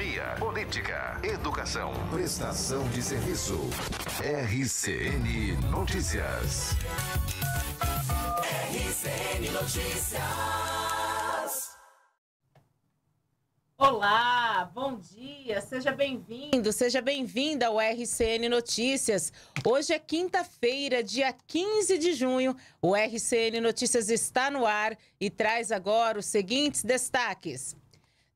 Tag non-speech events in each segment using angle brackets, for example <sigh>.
Economia, política, educação, prestação de serviço. RCN Notícias. RCN Notícias. Olá, bom dia, seja bem-vindo, seja bem-vinda ao RCN Notícias. Hoje é quinta-feira, dia 15 de junho. O RCN Notícias está no ar e traz agora os seguintes destaques.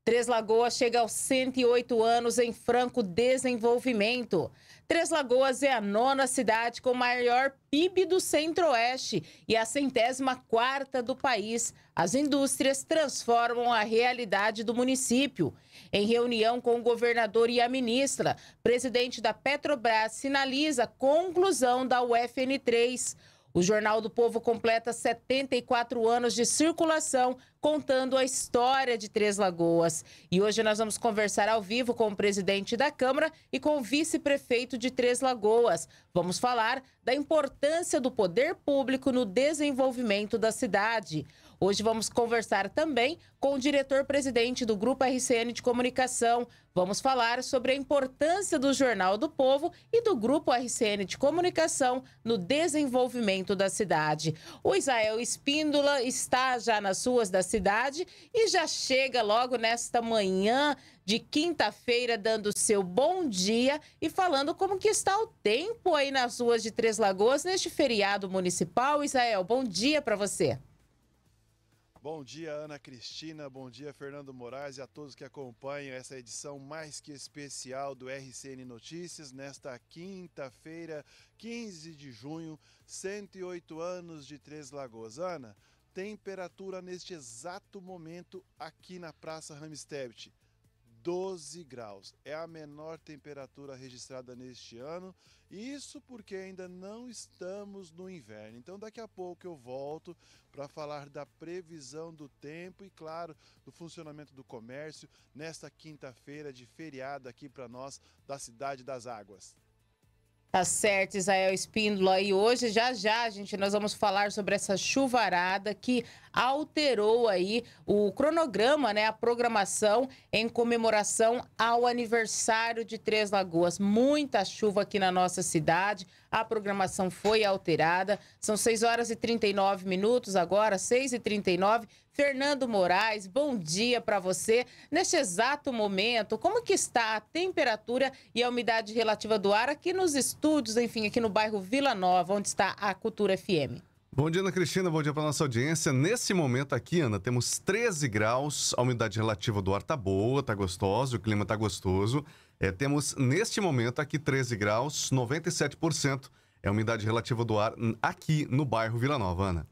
Três Lagoas chega aos 108 anos em franco desenvolvimento. Três Lagoas é a nona cidade com maior PIB do Centro-Oeste e a centésima quarta do país. As indústrias transformam a realidade do município. Em reunião com o governador e a ministra, presidente da Petrobras sinaliza conclusão da UFN 3. O Jornal do Povo completa 74 anos de circulação, contando a história de Três Lagoas. E hoje nós vamos conversar ao vivo com o presidente da Câmara e com o vice-prefeito de Três Lagoas. Vamos falar da importância do poder público no desenvolvimento da cidade. Hoje vamos conversar também com o diretor-presidente do Grupo RCN de Comunicação. Vamos falar sobre a importância do Jornal do Povo e do Grupo RCN de Comunicação no desenvolvimento da cidade. O Israel Espíndola está já nas ruas da cidade e já chega logo nesta manhã de quinta-feira, dando seu bom dia e falando como que está o tempo aí nas ruas de Três Lagoas neste feriado municipal. Israel, bom dia para você. Bom dia, Ana Cristina, bom dia, Fernando Moraes e a todos que acompanham essa edição mais que especial do RCN Notícias nesta quinta-feira, 15 de junho, 108 anos de Três Lagoas. Ana, temperatura neste exato momento aqui na Praça Ramstedt. 12 graus. É a menor temperatura registrada neste ano, isso porque ainda não estamos no inverno. Então, daqui a pouco eu volto para falar da previsão do tempo e, claro, do funcionamento do comércio nesta quinta-feira de feriado aqui para nós da Cidade das Águas. Tá certo, Israel Espíndola. E hoje, já já, gente, nós vamos falar sobre essa chuvarada que alterou aí o cronograma, né? A programação em comemoração ao aniversário de Três Lagoas. Muita chuva aqui na nossa cidade a programação foi alterada. São 6 horas e 39 minutos agora, 6 e 39. Fernando Moraes, bom dia para você. Neste exato momento, como que está a temperatura e a umidade relativa do ar aqui nos estúdios, enfim, aqui no bairro Vila Nova, onde está a Cultura FM? Bom dia, Ana Cristina. Bom dia para nossa audiência. Nesse momento aqui, Ana, temos 13 graus. A umidade relativa do ar tá boa, tá gostosa, o clima tá gostoso. É, temos neste momento aqui 13 graus, 97% é a umidade relativa do ar aqui no bairro Vila Nova, Ana.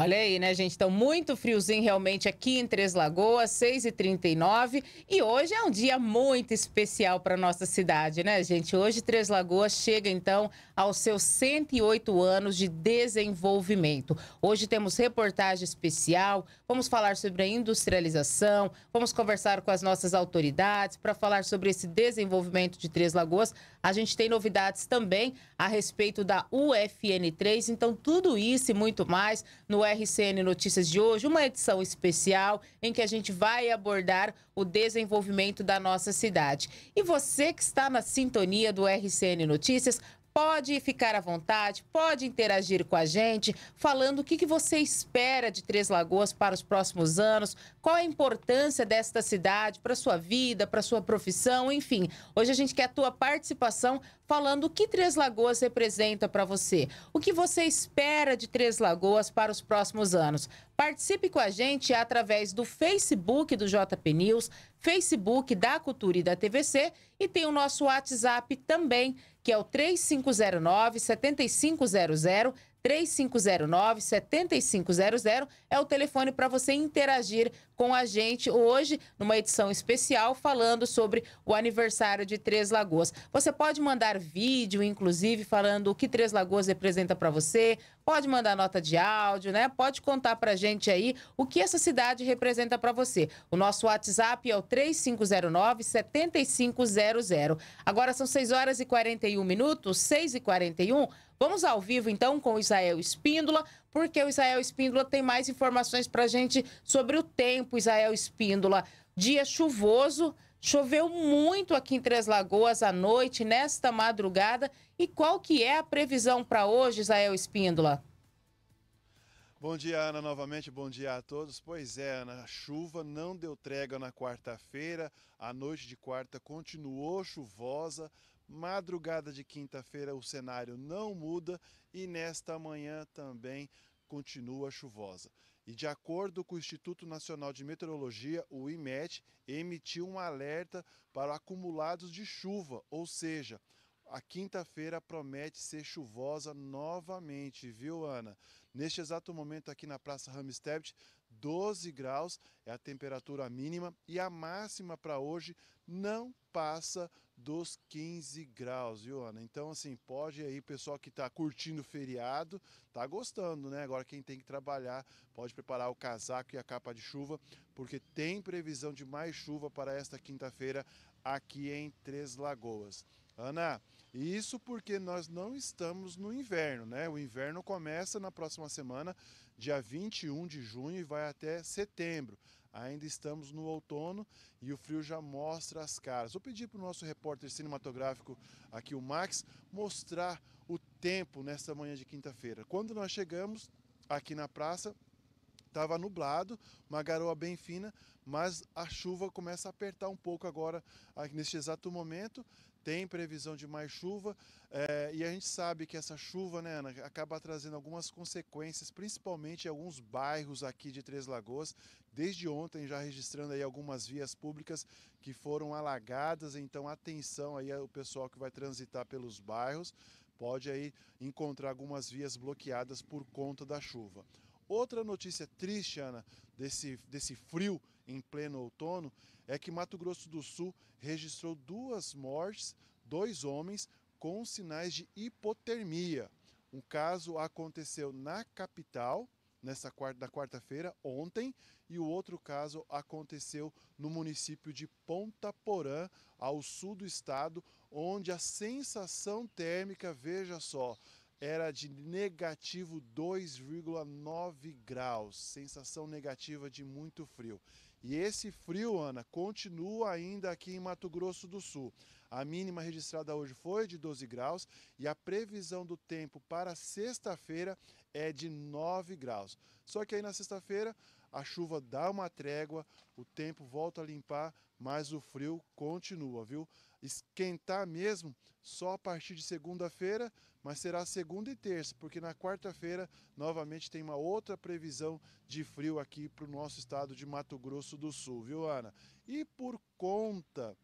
Olha aí, né, gente? Então, muito friozinho realmente aqui em Três Lagoas, 6h39. E hoje é um dia muito especial para nossa cidade, né, gente? Hoje, Três Lagoas chega, então, aos seus 108 anos de desenvolvimento. Hoje temos reportagem especial, vamos falar sobre a industrialização, vamos conversar com as nossas autoridades para falar sobre esse desenvolvimento de Três Lagoas a gente tem novidades também a respeito da UFN3. Então, tudo isso e muito mais no RCN Notícias de hoje, uma edição especial em que a gente vai abordar o desenvolvimento da nossa cidade. E você que está na sintonia do RCN Notícias, pode ficar à vontade, pode interagir com a gente, falando o que, que você espera de Três Lagoas para os próximos anos, qual a importância desta cidade para sua vida, para sua profissão, enfim. Hoje a gente quer a tua participação falando o que Três Lagoas representa para você, o que você espera de Três Lagoas para os próximos anos. Participe com a gente através do Facebook do JP News, Facebook da Cultura e da TVC e tem o nosso WhatsApp também, que é o 3509-7500 3509 7500 é o telefone para você interagir com a gente hoje numa edição especial falando sobre o aniversário de Três Lagoas. Você pode mandar vídeo, inclusive, falando o que Três Lagoas representa para você, pode mandar nota de áudio, né? Pode contar para a gente aí o que essa cidade representa para você. O nosso WhatsApp é o 3509 7500. Agora são 6 horas e 41 minutos, 6 e 41 Vamos ao vivo então com o Israel Espíndola, porque o Israel Espíndola tem mais informações para a gente sobre o tempo. Israel Espíndola, dia chuvoso, choveu muito aqui em Três Lagoas à noite, nesta madrugada. E qual que é a previsão para hoje, Israel Espíndola? Bom dia, Ana, novamente. Bom dia a todos. Pois é, Ana, a chuva não deu trégua na quarta-feira. A noite de quarta continuou chuvosa. Madrugada de quinta-feira o cenário não muda e nesta manhã também continua chuvosa. E de acordo com o Instituto Nacional de Meteorologia, o IMET, emitiu um alerta para acumulados de chuva, ou seja, a quinta-feira promete ser chuvosa novamente, viu, Ana? Neste exato momento aqui na Praça Ramstedt, 12 graus é a temperatura mínima e a máxima para hoje não passa dos 15 graus, viu, Ana? Então, assim, pode aí, pessoal que está curtindo o feriado, tá gostando, né? Agora, quem tem que trabalhar, pode preparar o casaco e a capa de chuva, porque tem previsão de mais chuva para esta quinta-feira aqui em Três Lagoas. Ana, isso porque nós não estamos no inverno, né? O inverno começa na próxima semana, dia 21 de junho e vai até setembro. Ainda estamos no outono e o frio já mostra as caras. Vou pedir para o nosso repórter cinematográfico aqui, o Max, mostrar o tempo nesta manhã de quinta-feira. Quando nós chegamos aqui na praça, Estava nublado, uma garoa bem fina, mas a chuva começa a apertar um pouco agora, neste exato momento tem previsão de mais chuva é, e a gente sabe que essa chuva, né, Ana, acaba trazendo algumas consequências, principalmente em alguns bairros aqui de Três Lagoas. Desde ontem já registrando aí algumas vias públicas que foram alagadas, então atenção aí o pessoal que vai transitar pelos bairros pode aí encontrar algumas vias bloqueadas por conta da chuva. Outra notícia triste, Ana, desse, desse frio em pleno outono, é que Mato Grosso do Sul registrou duas mortes, dois homens com sinais de hipotermia. Um caso aconteceu na capital, nessa quarta, na quarta-feira, ontem, e o outro caso aconteceu no município de Ponta Porã, ao sul do estado, onde a sensação térmica, veja só, era de negativo 2,9 graus, sensação negativa de muito frio. E esse frio, Ana, continua ainda aqui em Mato Grosso do Sul. A mínima registrada hoje foi de 12 graus e a previsão do tempo para sexta-feira é de 9 graus. Só que aí na sexta-feira a chuva dá uma trégua, o tempo volta a limpar, mas o frio continua, viu? esquentar mesmo só a partir de segunda-feira, mas será segunda e terça, porque na quarta-feira novamente tem uma outra previsão de frio aqui para o nosso estado de Mato Grosso do Sul, viu, Ana? E por conta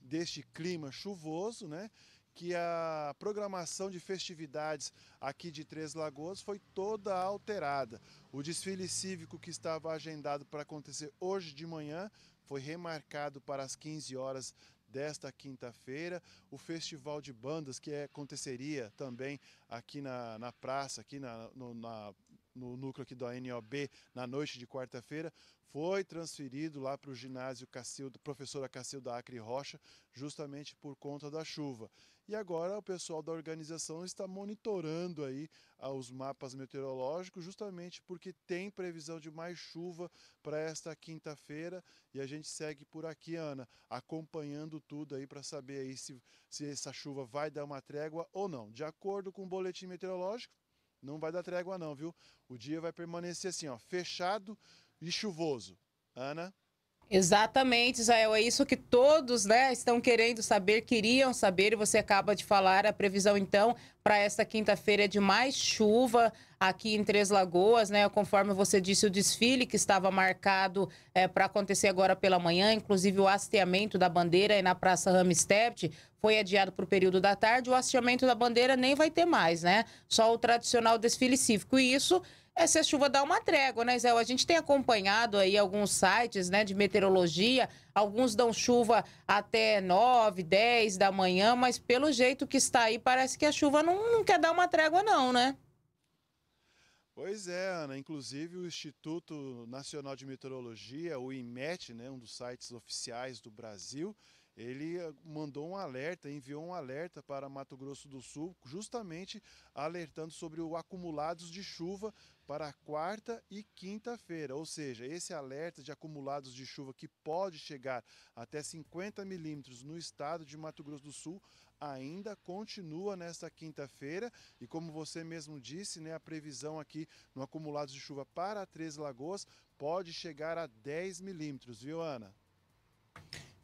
deste clima chuvoso, né? Que a programação de festividades aqui de Três Lagoas foi toda alterada. O desfile cívico que estava agendado para acontecer hoje de manhã foi remarcado para as 15 horas desta quinta-feira, o Festival de Bandas, que aconteceria também aqui na, na praça, aqui na, no, na no núcleo aqui da ANOB na noite de quarta-feira, foi transferido lá para o ginásio Cacilda, professora Cacilda Acre Rocha, justamente por conta da chuva. E agora o pessoal da organização está monitorando aí ah, os mapas meteorológicos, justamente porque tem previsão de mais chuva para esta quinta-feira e a gente segue por aqui, Ana, acompanhando tudo aí para saber aí se, se essa chuva vai dar uma trégua ou não. De acordo com o boletim meteorológico, não vai dar trégua não, viu? O dia vai permanecer assim, ó, fechado e chuvoso. Ana? Exatamente, Israel. É isso que todos né, estão querendo saber, queriam saber, e você acaba de falar. A previsão, então, para esta quinta-feira é de mais chuva aqui em Três Lagoas, né? Conforme você disse, o desfile que estava marcado é, para acontecer agora pela manhã, inclusive o hasteamento da bandeira aí na Praça Ramstept, foi adiado para o período da tarde. O hasteamento da bandeira nem vai ter mais, né? Só o tradicional desfile cívico. E isso é se a chuva dá uma trégua, né, Zé? A gente tem acompanhado aí alguns sites né, de meteorologia, alguns dão chuva até 9, 10 da manhã, mas pelo jeito que está aí, parece que a chuva não, não quer dar uma trégua, não, né? Pois é, Ana. Inclusive o Instituto Nacional de Meteorologia, o IMET, né, um dos sites oficiais do Brasil, ele eh, mandou um alerta, enviou um alerta para Mato Grosso do Sul, justamente alertando sobre o acumulados de chuva para quarta e quinta-feira, ou seja, esse alerta de acumulados de chuva que pode chegar até 50 milímetros no estado de Mato Grosso do Sul ainda continua nesta quinta-feira e como você mesmo disse, né, a previsão aqui no acumulado de chuva para Três Lagoas pode chegar a 10 milímetros, viu Ana?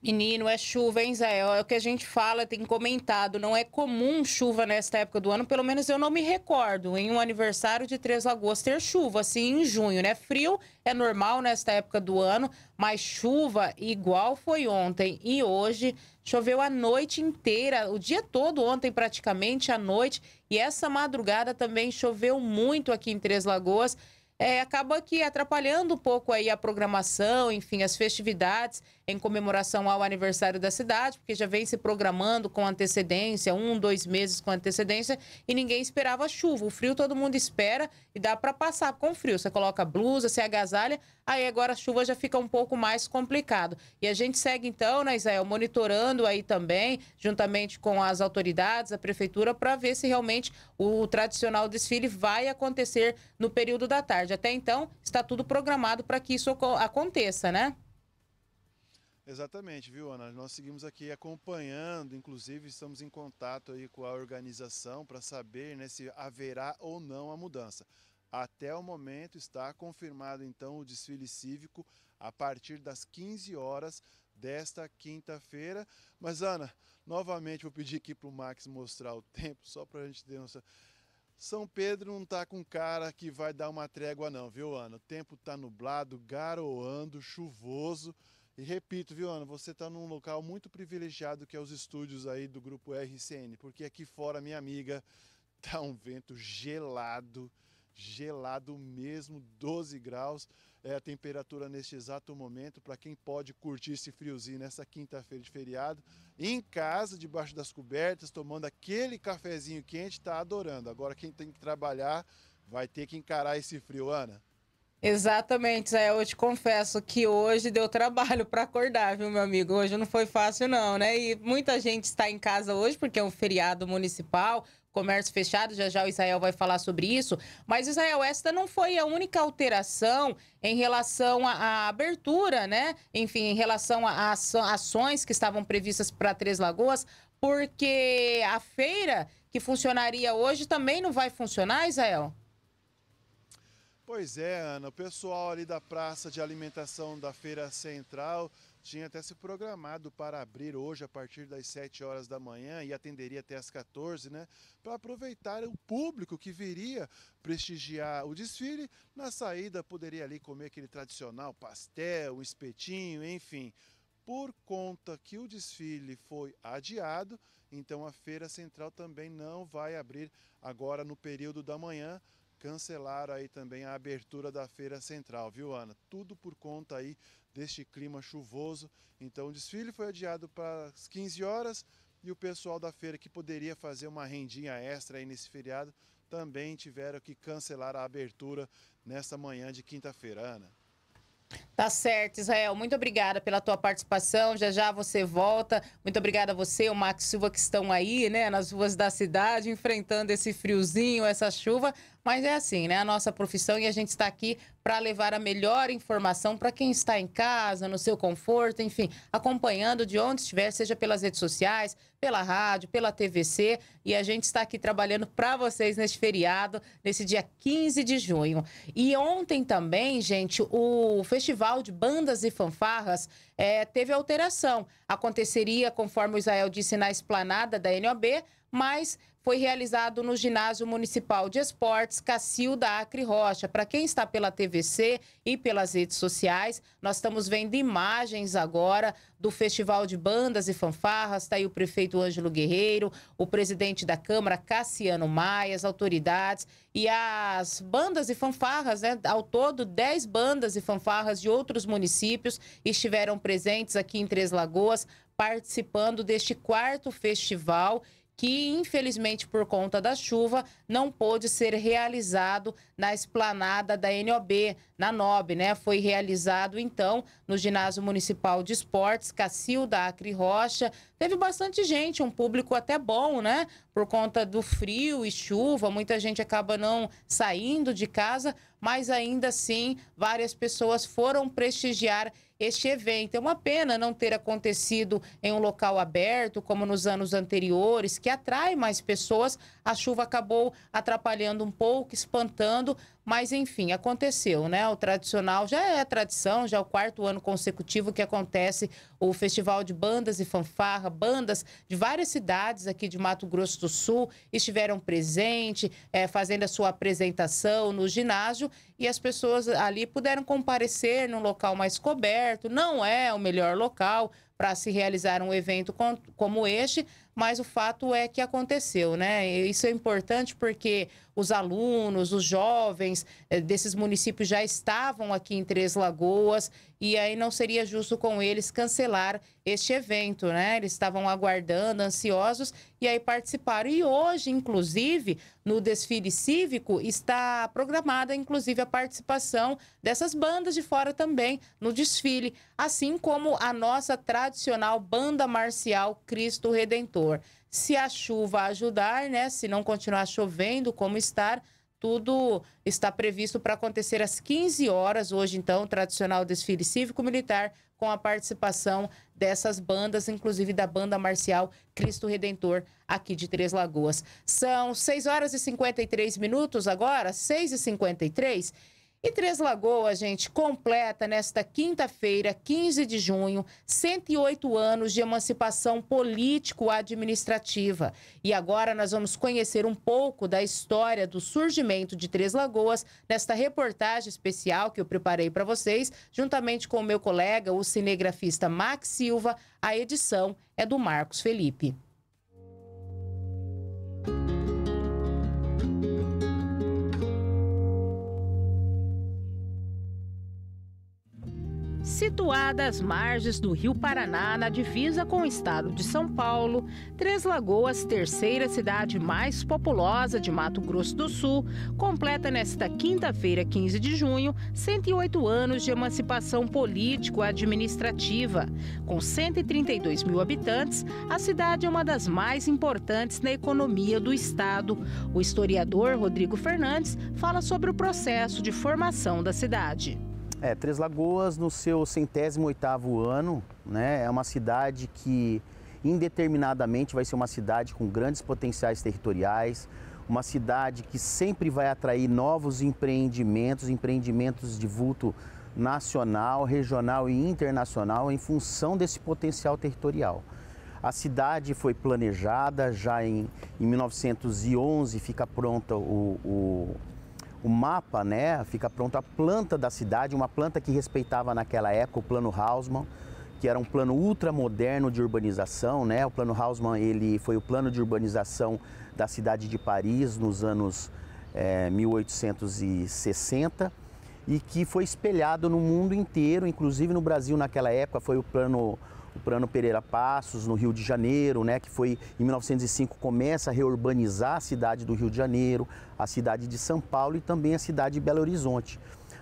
Menino, é chuva, hein, Zé? É o que a gente fala, tem comentado. Não é comum chuva nesta época do ano, pelo menos eu não me recordo, em um aniversário de Três Lagoas, ter chuva, assim, em junho, né? Frio é normal nesta época do ano, mas chuva igual foi ontem e hoje. Choveu a noite inteira, o dia todo ontem praticamente, à noite. E essa madrugada também choveu muito aqui em Três Lagoas é, acaba que atrapalhando um pouco aí a programação, enfim, as festividades em comemoração ao aniversário da cidade, porque já vem se programando com antecedência, um, dois meses com antecedência, e ninguém esperava chuva. O frio todo mundo espera e dá para passar com frio. Você coloca blusa, você agasalha, Aí agora a chuva já fica um pouco mais complicado. E a gente segue então, né, Israel, monitorando aí também, juntamente com as autoridades, a prefeitura, para ver se realmente o tradicional desfile vai acontecer no período da tarde. Até então, está tudo programado para que isso aconteça, né? Exatamente, viu, Ana? Nós seguimos aqui acompanhando, inclusive estamos em contato aí com a organização para saber né, se haverá ou não a mudança. Até o momento está confirmado então o desfile cívico a partir das 15 horas desta quinta-feira. Mas Ana, novamente vou pedir aqui para o Max mostrar o tempo, só para a gente ter noção. São Pedro não está com cara que vai dar uma trégua não, viu Ana? O tempo está nublado, garoando, chuvoso. E repito, viu Ana, você está num local muito privilegiado que é os estúdios aí do Grupo RCN, porque aqui fora, minha amiga, tá um vento gelado, gelado mesmo, 12 graus é a temperatura neste exato momento para quem pode curtir esse friozinho nessa quinta-feira de feriado, em casa, debaixo das cobertas, tomando aquele cafezinho quente, está adorando. Agora quem tem que trabalhar vai ter que encarar esse frio, Ana. Exatamente, Zé. Eu te confesso que hoje deu trabalho para acordar, viu, meu amigo? Hoje não foi fácil, não, né? E muita gente está em casa hoje porque é um feriado municipal, comércio fechado. Já já o Israel vai falar sobre isso. Mas, Israel, esta não foi a única alteração em relação à, abertura, né? Enfim, em relação a ações que estavam previstas para Três Lagoas, porque a feira que funcionaria hoje também não vai funcionar, Israel? Pois é, Ana, o pessoal ali da praça de alimentação da Feira Central tinha até se programado para abrir hoje a partir das 7 horas da manhã e atenderia até as 14, né? Para aproveitar o público que viria prestigiar o desfile. Na saída poderia ali comer aquele tradicional pastel, um espetinho, enfim. Por conta que o desfile foi adiado, então a Feira Central também não vai abrir agora no período da manhã cancelaram aí também a abertura da feira central, viu, Ana? Tudo por conta aí deste clima chuvoso. Então o desfile foi adiado para as 15 horas e o pessoal da feira que poderia fazer uma rendinha extra aí nesse feriado também tiveram que cancelar a abertura nesta manhã de quinta-feira, Ana. Tá certo, Israel. Muito obrigada pela tua participação. Já já você volta. Muito obrigada a você, o Max Silva, que estão aí, né, nas ruas da cidade, enfrentando esse friozinho, essa chuva. Mas é assim, né? A nossa profissão e a gente está aqui para levar a melhor informação para quem está em casa, no seu conforto, enfim, acompanhando de onde estiver, seja pelas redes sociais, pela rádio, pela TVC. E a gente está aqui trabalhando para vocês neste feriado, nesse dia 15 de junho. E ontem também, gente, o Festival de Bandas e Fanfarras é, teve alteração. Aconteceria, conforme o Israel disse, na esplanada da NOB, mas foi realizado no Ginásio Municipal de Esportes Cacilda Acre Rocha. Para quem está pela TVC e pelas redes sociais, nós estamos vendo imagens agora do Festival de Bandas e Fanfarras. Está aí o prefeito Ângelo Guerreiro, o presidente da Câmara, Cassiano Maia, as autoridades e as bandas e fanfarras, né? Ao todo, 10 bandas e fanfarras de outros municípios estiveram presentes aqui em Três Lagoas, participando deste quarto festival que infelizmente por conta da chuva não pôde ser realizado na esplanada da NOB, na NOB, né? Foi realizado então no Ginásio Municipal de Esportes, Cacilda Acre Rocha. Teve bastante gente, um público até bom, né? Por conta do frio e chuva, muita gente acaba não saindo de casa, mas ainda assim várias pessoas foram prestigiar este evento. É uma pena não ter acontecido em um local aberto, como nos anos anteriores, que atrai mais pessoas. A chuva acabou atrapalhando um pouco, espantando, mas, enfim, aconteceu, né? O tradicional já é tradição, já é o quarto ano consecutivo que acontece o Festival de Bandas e Fanfarra. Bandas de várias cidades aqui de Mato Grosso do Sul estiveram presentes, é, eh, fazendo a sua apresentação no ginásio e as pessoas ali puderam comparecer num local mais coberto. Não é o melhor local para se realizar um evento como este, mas o fato é que aconteceu, né? Isso é importante porque os alunos, os jovens eh, desses municípios já estavam aqui em Três Lagoas e aí não seria justo com eles cancelar este evento, né? Eles estavam aguardando, ansiosos e aí participaram. E hoje, inclusive, no desfile cívico está programada inclusive a participação dessas bandas de fora também no desfile, assim como a nossa tradicional banda marcial Cristo Redentor. Se a chuva ajudar, né? Se não continuar chovendo como está, tudo está previsto para acontecer às 15 horas, hoje, então, o tradicional desfile cívico-militar, com a participação dessas bandas, inclusive da banda marcial Cristo Redentor, aqui de Três Lagoas. São 6 horas e 53 minutos agora, 6 e 53 e Três Lagoas, gente, completa nesta quinta-feira, 15 de junho, 108 anos de emancipação político-administrativa. E agora nós vamos conhecer um pouco da história do surgimento de Três Lagoas nesta reportagem especial que eu preparei para vocês, juntamente com o meu colega, o cinegrafista Max Silva. A edição é do Marcos Felipe. Situada às margens do Rio Paraná, na divisa com o estado de São Paulo, Três Lagoas, terceira cidade mais populosa de Mato Grosso do Sul, completa nesta quinta-feira, 15 de junho, 108 anos de emancipação político-administrativa. Com 132 mil habitantes, a cidade é uma das mais importantes na economia do estado. O historiador Rodrigo Fernandes fala sobre o processo de formação da cidade. É, Três Lagoas, no seu centésimo oitavo ano, né, é uma cidade que indeterminadamente vai ser uma cidade com grandes potenciais territoriais, uma cidade que sempre vai atrair novos empreendimentos, empreendimentos de vulto nacional, regional e internacional em função desse potencial territorial. A cidade foi planejada já em, em 1911, fica pronta o, o o mapa, né, fica pronto a planta da cidade, uma planta que respeitava naquela época o plano Hausmann, que era um plano ultramoderno de urbanização, né? O plano Hausmann, ele foi o plano de urbanização da cidade de Paris nos anos é, 1860 e que foi espelhado no mundo inteiro, inclusive no Brasil naquela época foi o plano o Plano Pereira Passos, no Rio de Janeiro, né, que foi em 1905 começa a reurbanizar a cidade do Rio de Janeiro, a cidade de São Paulo e também a cidade de Belo Horizonte.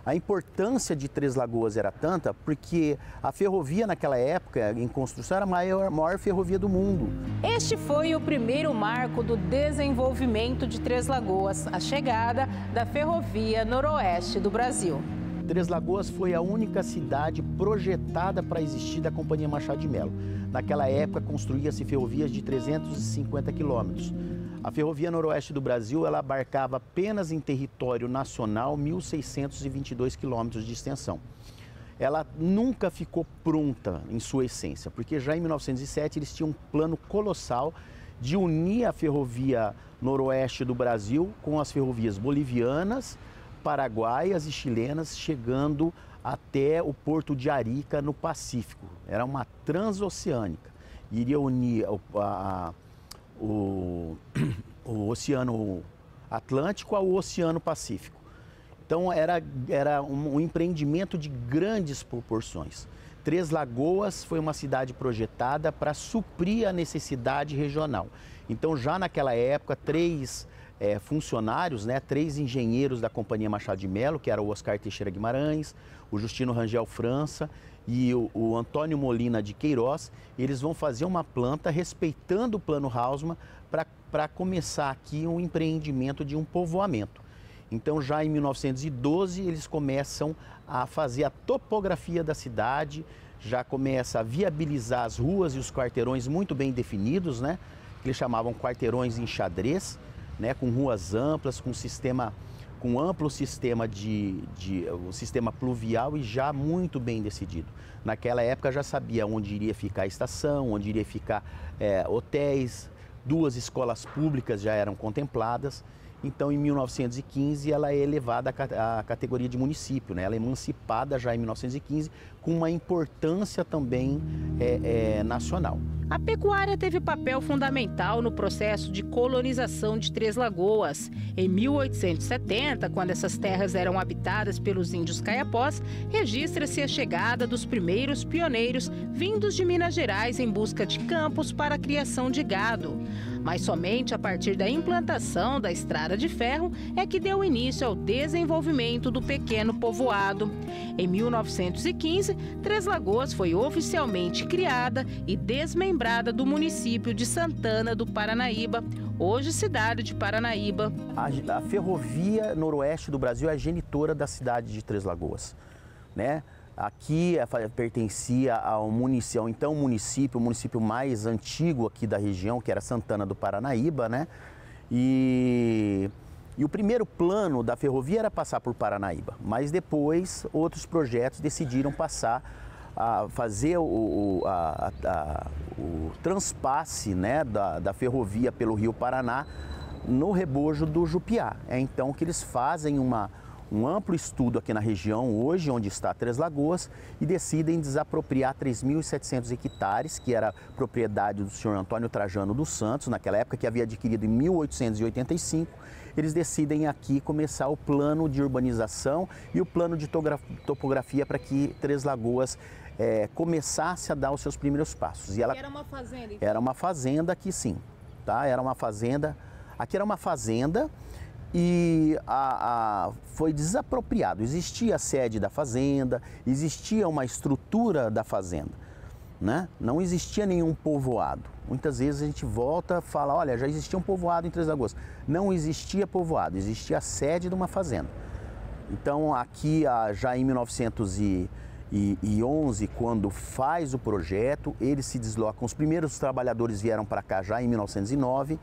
A importância de Três Lagoas era tanta porque a ferrovia naquela época em construção era a maior, maior ferrovia do mundo. Este foi o primeiro marco do desenvolvimento de Três Lagoas, a chegada da ferrovia noroeste do Brasil. Três Lagoas foi a única cidade projetada para existir da Companhia Machado de Melo. Naquela época, construía-se ferrovias de 350 quilômetros. A Ferrovia Noroeste do Brasil, ela abarcava apenas em território nacional 1.622 quilômetros de extensão. Ela nunca ficou pronta em sua essência, porque já em 1907 eles tinham um plano colossal de unir a ferrovia noroeste do Brasil com as ferrovias bolivianas paraguaias e chilenas chegando até o porto de Arica, no Pacífico. Era uma transoceânica. Iria unir a, a, o, <coughs> o Oceano Atlântico ao Oceano Pacífico. Então, era, era um, um empreendimento de grandes proporções. Três Lagoas foi uma cidade projetada para suprir a necessidade regional. Então, já naquela época, três é, funcionários, né, três engenheiros da Companhia Machado de Melo, que era o Oscar Teixeira Guimarães, o Justino Rangel França e o, o Antônio Molina de Queiroz, eles vão fazer uma planta respeitando o plano Hausmann para começar aqui um empreendimento de um povoamento. Então, já em 1912, eles começam a fazer a topografia da cidade, já começa a viabilizar as ruas e os quarteirões muito bem definidos, né? Que eles chamavam quarteirões em xadrez né, com ruas amplas, com sistema com amplo sistema de, de um sistema pluvial e já muito bem decidido. Naquela época já sabia onde iria ficar a estação, onde iria ficar é, hotéis, duas escolas públicas já eram contempladas. Então, em 1915, ela é elevada à categoria de município, né? ela é emancipada já em 1915 com uma importância também é, é, nacional. A pecuária teve papel fundamental no processo de colonização de Três Lagoas. Em 1870, quando essas terras eram habitadas pelos índios caiapós, registra-se a chegada dos primeiros pioneiros vindos de Minas Gerais em busca de campos para a criação de gado mas somente a partir da implantação da estrada de ferro é que deu início ao desenvolvimento do pequeno povoado. Em 1915, Três Lagoas foi oficialmente criada e desmembrada do município de Santana do Paranaíba, hoje cidade de Paranaíba. A, a ferrovia noroeste do Brasil é a genitora da cidade de Três Lagoas, né? Aqui eh, pertencia ao município, ao então município, o município mais antigo aqui da região, que era Santana do Paranaíba, né? E, e o primeiro plano da ferrovia era passar por Paranaíba, mas depois outros projetos decidiram passar a fazer o, a, a, o transpasse né, da, da ferrovia pelo Rio Paraná no rebojo do Jupiá. É então que eles fazem uma um amplo estudo aqui na região, hoje onde está Três Lagoas, e decidem desapropriar 3.700 hectares, que era propriedade do senhor Antônio Trajano dos Santos, naquela época que havia adquirido em 1885. Eles decidem aqui começar o plano de urbanização e o plano de topografia para que Três Lagoas é, começasse a dar os seus primeiros passos. E ela era uma fazenda? Então. Era uma fazenda aqui, sim. Tá? Era uma fazenda. Aqui era uma fazenda e a, a, foi desapropriado. Existia a sede da fazenda, existia uma estrutura da fazenda, né? não existia nenhum povoado. Muitas vezes a gente volta e fala, olha, já existia um povoado em Três Lagoas. Não existia povoado, existia a sede de uma fazenda. Então aqui já em 1911, quando faz o projeto, eles se deslocam, os primeiros trabalhadores vieram para cá já em 1909,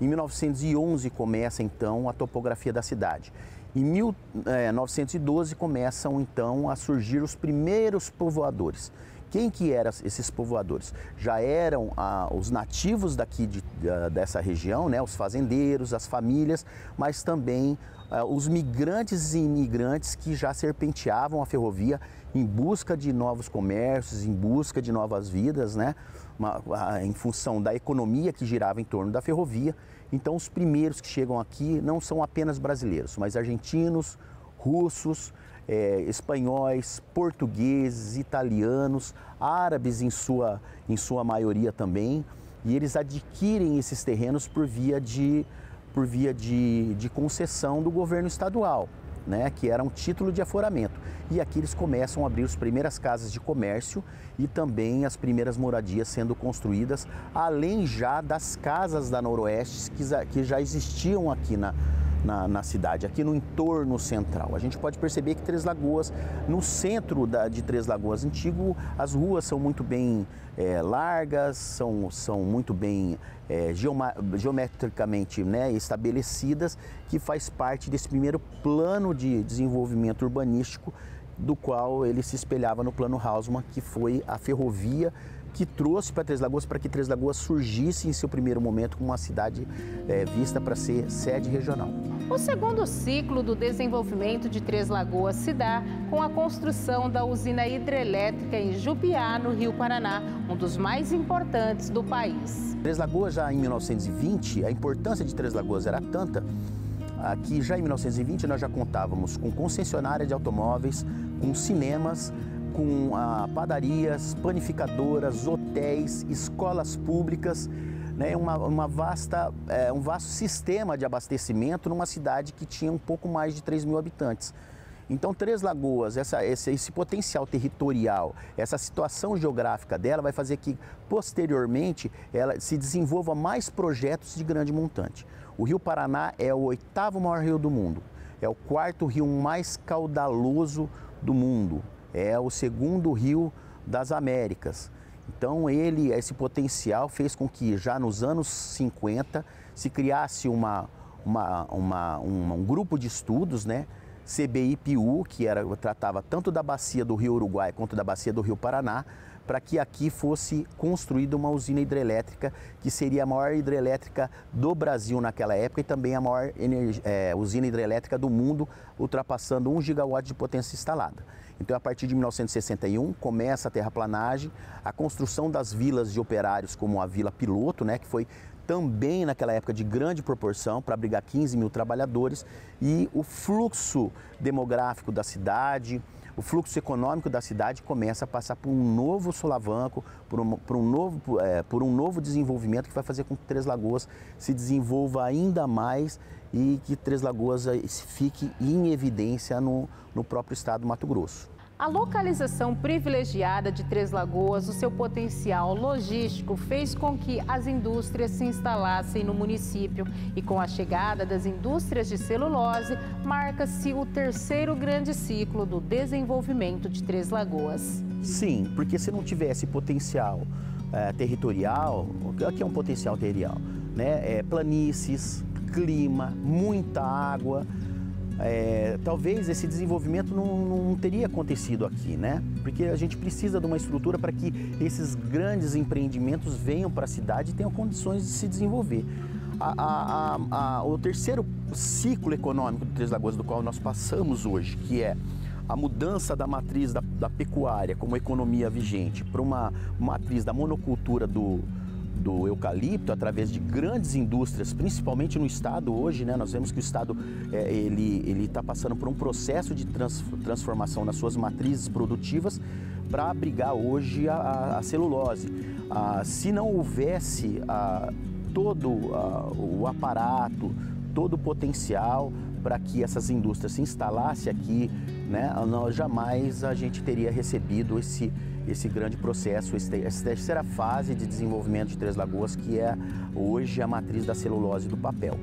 em 1911 começa então a topografia da cidade. Em 1912 eh, começam então a surgir os primeiros povoadores. Quem que eram esses povoadores? Já eram ah, os nativos daqui de, dessa região, né? os fazendeiros, as famílias, mas também ah, os migrantes e imigrantes que já serpenteavam a ferrovia em busca de novos comércios, em busca de novas vidas, né? uma, a, em função da economia que girava em torno da ferrovia. Então, os primeiros que chegam aqui não são apenas brasileiros, mas argentinos, russos, é, espanhóis, portugueses, italianos, árabes em sua, em sua maioria também. E eles adquirem esses terrenos por via de, por via de, de concessão do governo estadual, né, que era um título de aforamento. E aqui eles começam a abrir as primeiras casas de comércio e também as primeiras moradias sendo construídas, além já das casas da Noroeste que já existiam aqui na, na, na, cidade, aqui no entorno central. A gente pode perceber que Três Lagoas, no centro da, de Três Lagoas Antigo, as ruas são muito bem é, largas, são, são muito bem é, geometricamente né, estabelecidas, que faz parte desse primeiro plano de desenvolvimento urbanístico do qual ele se espelhava no Plano Hausmann, que foi a ferrovia que trouxe para Três Lagoas, para que Três Lagoas surgisse em seu primeiro momento como uma cidade é, vista para ser sede regional. O segundo ciclo do desenvolvimento de Três Lagoas se dá com a construção da usina hidrelétrica em Jupiá, no Rio Paraná, um dos mais importantes do país. Três Lagoas, já em 1920, a importância de Três Lagoas era tanta Aqui já em 1920 nós já contávamos com concessionária de automóveis, com cinemas, com ah, padarias, panificadoras, hotéis, escolas públicas, né, uma, uma vasta, é, um vasto sistema de abastecimento numa cidade que tinha um pouco mais de 3 mil habitantes. Então, Três Lagoas, essa, esse, esse, potencial territorial, essa situação geográfica dela vai fazer que, posteriormente, ela se desenvolva mais projetos de grande montante. O Rio Paraná é o oitavo maior rio do mundo, é o quarto rio mais caudaloso do mundo, é o segundo rio das Américas. Então, ele, esse potencial fez com que, já nos anos 50, se criasse uma, uma, uma, um, um grupo de estudos, né? CBIPU, que era, tratava tanto da bacia do Rio Uruguai quanto da bacia do Rio Paraná, para que aqui fosse construída uma usina hidrelétrica, que seria a maior hidrelétrica do Brasil naquela época e também a maior é, usina hidrelétrica do mundo, ultrapassando 1 gigawatt de potência instalada. Então, a partir de 1961, começa a terraplanagem, a construção das vilas de operários, como a Vila Piloto, né, que foi também naquela época de grande proporção, para abrigar 15 mil trabalhadores, e o fluxo demográfico da cidade, o fluxo econômico da cidade começa a passar por um novo solavanco, por um, por um novo, por, é, por um novo desenvolvimento que vai fazer com que Três Lagoas se desenvolva ainda mais e que Três Lagoas eh, fique em evidência no, no próprio estado do Mato Grosso. A localização privilegiada de Três Lagoas, o seu potencial logístico, fez com que as indústrias se instalassem no município. E com a chegada das indústrias de celulose, marca-se o terceiro grande ciclo do desenvolvimento de Três Lagoas. Sim, porque se não tivesse potencial é, territorial, o que é um potencial territorial? Né? É, planícies, clima, muita água é, talvez esse desenvolvimento não, não, teria acontecido aqui, né? Porque a gente precisa de uma estrutura para que esses grandes empreendimentos venham para a cidade e tenham condições de se desenvolver. A, a, a, o terceiro ciclo econômico do Três Lagoas, do qual nós passamos hoje, que é a mudança da matriz da, da pecuária como economia vigente para uma matriz da monocultura do, do eucalipto através de grandes indústrias, principalmente no estado hoje, né? Nós vemos que o estado é, ele ele está passando por um processo de trans, transformação nas suas matrizes produtivas para abrigar hoje a, a, a celulose. Ah, se não houvesse ah, todo ah, o aparato, todo o potencial para que essas indústrias se instalassem aqui, né, nós jamais a gente teria recebido esse esse grande processo, essa terceira fase de desenvolvimento de Três Lagoas, que é hoje a matriz da celulose do papel.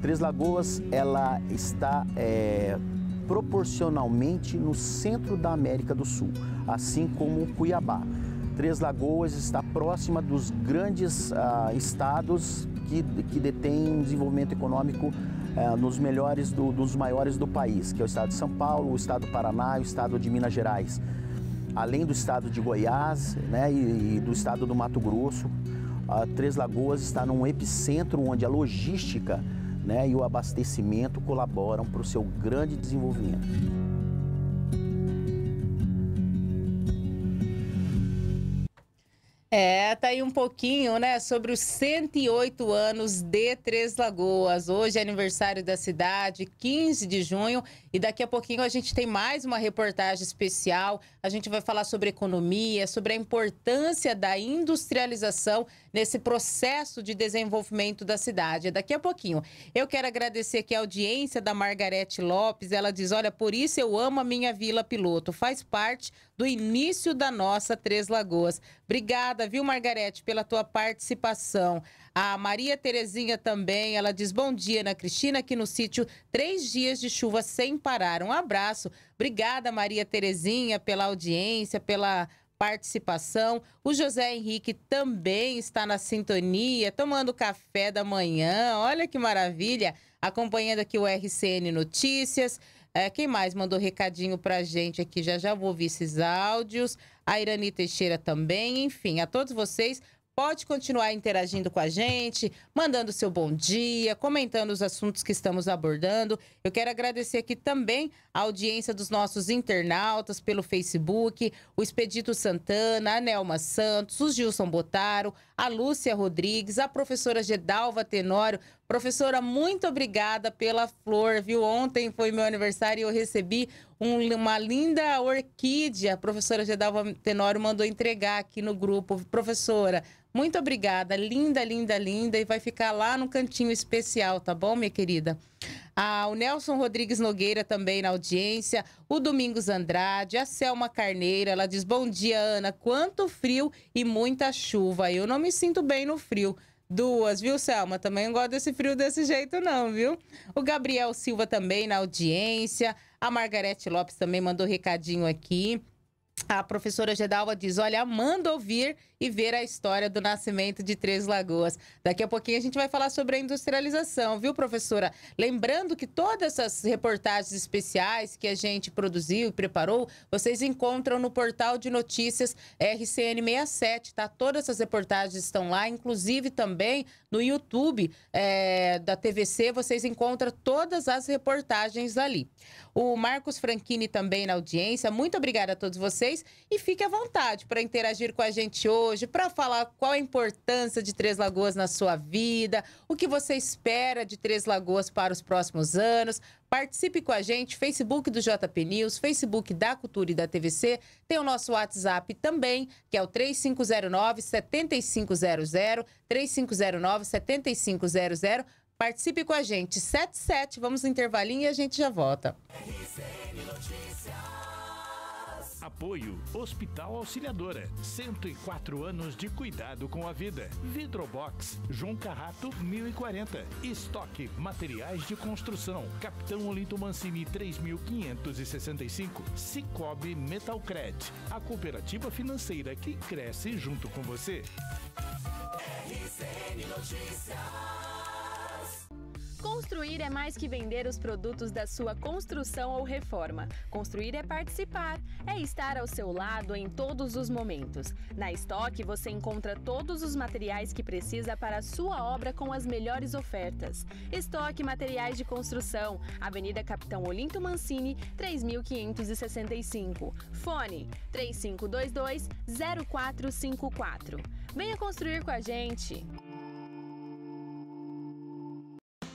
Três Lagoas, ela está é, proporcionalmente no centro da América do Sul, assim como Cuiabá. Três Lagoas está próxima dos grandes ah, estados que, que detêm um desenvolvimento econômico é, nos melhores do, dos maiores do país, que é o estado de São Paulo, o estado do Paraná e o estado de Minas Gerais além do estado de Goiás né, e, e do estado do Mato Grosso, a Três Lagoas está num epicentro onde a logística né, e o abastecimento colaboram para o seu grande desenvolvimento. É, tá aí um pouquinho, né, sobre os 108 anos de Três Lagoas. Hoje é aniversário da cidade, 15 de junho, e daqui a pouquinho a gente tem mais uma reportagem especial. A gente vai falar sobre economia, sobre a importância da industrialização nesse processo de desenvolvimento da cidade. É daqui a pouquinho. Eu quero agradecer aqui a audiência da Margarete Lopes. Ela diz: Olha, por isso eu amo a minha Vila Piloto. Faz parte do início da nossa Três Lagoas. Obrigada, viu, Margarete, pela tua participação. A Maria Terezinha também, ela diz: Bom dia, Ana Cristina, aqui no sítio, três dias de chuva sem parar. Um abraço. Obrigada, Maria Terezinha, pela audiência, pela participação. O José Henrique também está na sintonia, tomando café da manhã. Olha que maravilha! Acompanhando aqui o RCN Notícias. É, quem mais mandou recadinho pra gente aqui? Já já vou ouvir esses áudios. A Irani Teixeira também. Enfim, a todos vocês, Pode continuar interagindo com a gente, mandando seu bom dia, comentando os assuntos que estamos abordando. Eu quero agradecer aqui também a audiência dos nossos internautas pelo Facebook, o Expedito Santana, a Nelma Santos, o Gilson Botaro, a Lúcia Rodrigues, a professora Gedalva Tenório. Professora, muito obrigada pela flor, viu? Ontem foi meu aniversário e eu recebi um, uma linda orquídea. A professora Gedalva Tenório mandou entregar aqui no grupo. Professora, muito obrigada. Linda, linda, linda. E vai ficar lá no cantinho especial, tá bom, minha querida? Ah, o Nelson Rodrigues Nogueira também na audiência. O Domingos Andrade, a Selma Carneira Ela diz: Bom dia, Ana. Quanto frio e muita chuva. Eu não me sinto bem no frio. Duas, viu, Selma? Também não gosto desse frio desse jeito, não, viu? O Gabriel Silva também na audiência. A Margarete Lopes também mandou recadinho aqui. A professora Gedalva diz: Olha, manda ouvir e ver a história do nascimento de Três Lagoas. Daqui a pouquinho a gente vai falar sobre a industrialização, viu, professora? Lembrando que todas essas reportagens especiais que a gente produziu e preparou, vocês encontram no portal de notícias RCN67, tá? Todas essas reportagens estão lá, inclusive também no YouTube é, da TVC, vocês encontram todas as reportagens ali. O Marcos Franchini também na audiência. Muito obrigada a todos vocês vocês e fique à vontade para interagir com a gente hoje, para falar qual a importância de Três Lagoas na sua vida, o que você espera de Três Lagoas para os próximos anos. Participe com a gente, Facebook do JP News, Facebook da Cultura e da TVC. Tem o nosso WhatsApp também, que é o 3509-7500, 3509-7500. Participe com a gente, 77, vamos no intervalinho e a gente já volta. RCN Apoio Hospital Auxiliadora. 104 anos de cuidado com a vida. Vidrobox João Carrato 1040. Estoque Materiais de Construção. Capitão Olinto Mancini 3565. Cicobi Metalcred. A cooperativa financeira que cresce junto com você. RCN Notícias. Construir é mais que vender os produtos da sua construção ou reforma. Construir é participar, é estar ao seu lado em todos os momentos. Na estoque você encontra todos os materiais que precisa para a sua obra com as melhores ofertas. Estoque Materiais de Construção, Avenida Capitão Olinto Mancini, 3565. Fone 3522 0454. Venha construir com a gente!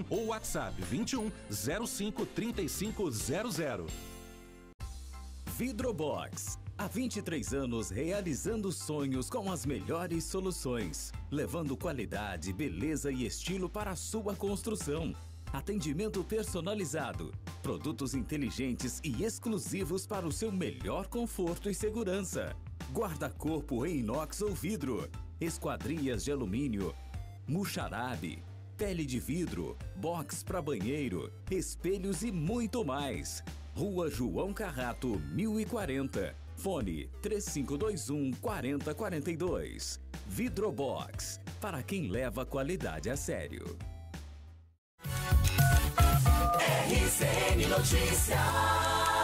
21 ou WhatsApp 21 05 3500. Vidrobox. Há 23 anos realizando sonhos com as melhores soluções, levando qualidade, beleza e estilo para a sua construção. Atendimento personalizado, produtos inteligentes e exclusivos para o seu melhor conforto e segurança. Guarda-corpo em inox ou vidro, esquadrias de alumínio, muxarabe, pele de vidro, box para banheiro, espelhos e muito mais. Rua João Carrato, 1040. Fone 3521 4042. Vidrobox para quem leva a qualidade a sério. RCN Notícias.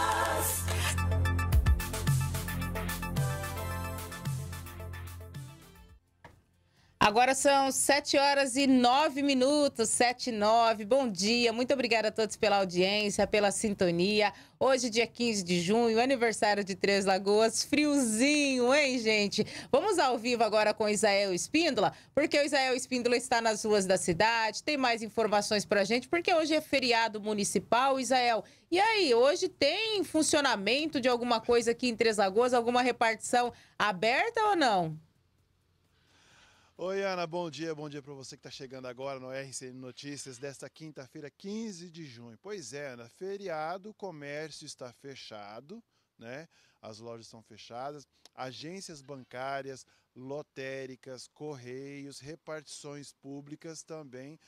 Agora são 7 horas e 9 minutos, 7 e 9. Bom dia, muito obrigada a todos pela audiência, pela sintonia. Hoje, dia 15 de junho, aniversário de Três Lagoas, friozinho, hein, gente? Vamos ao vivo agora com Isael Espíndola, porque o Isael Espíndola está nas ruas da cidade, tem mais informações para gente, porque hoje é feriado municipal, Isael. E aí, hoje tem funcionamento de alguma coisa aqui em Três Lagoas, alguma repartição aberta ou não? Oi, Ana, bom dia, bom dia para você que está chegando agora no RCN Notícias desta quinta-feira, 15 de junho. Pois é, Ana, feriado, comércio está fechado, né? As lojas estão fechadas, agências bancárias, lotéricas, correios, repartições públicas também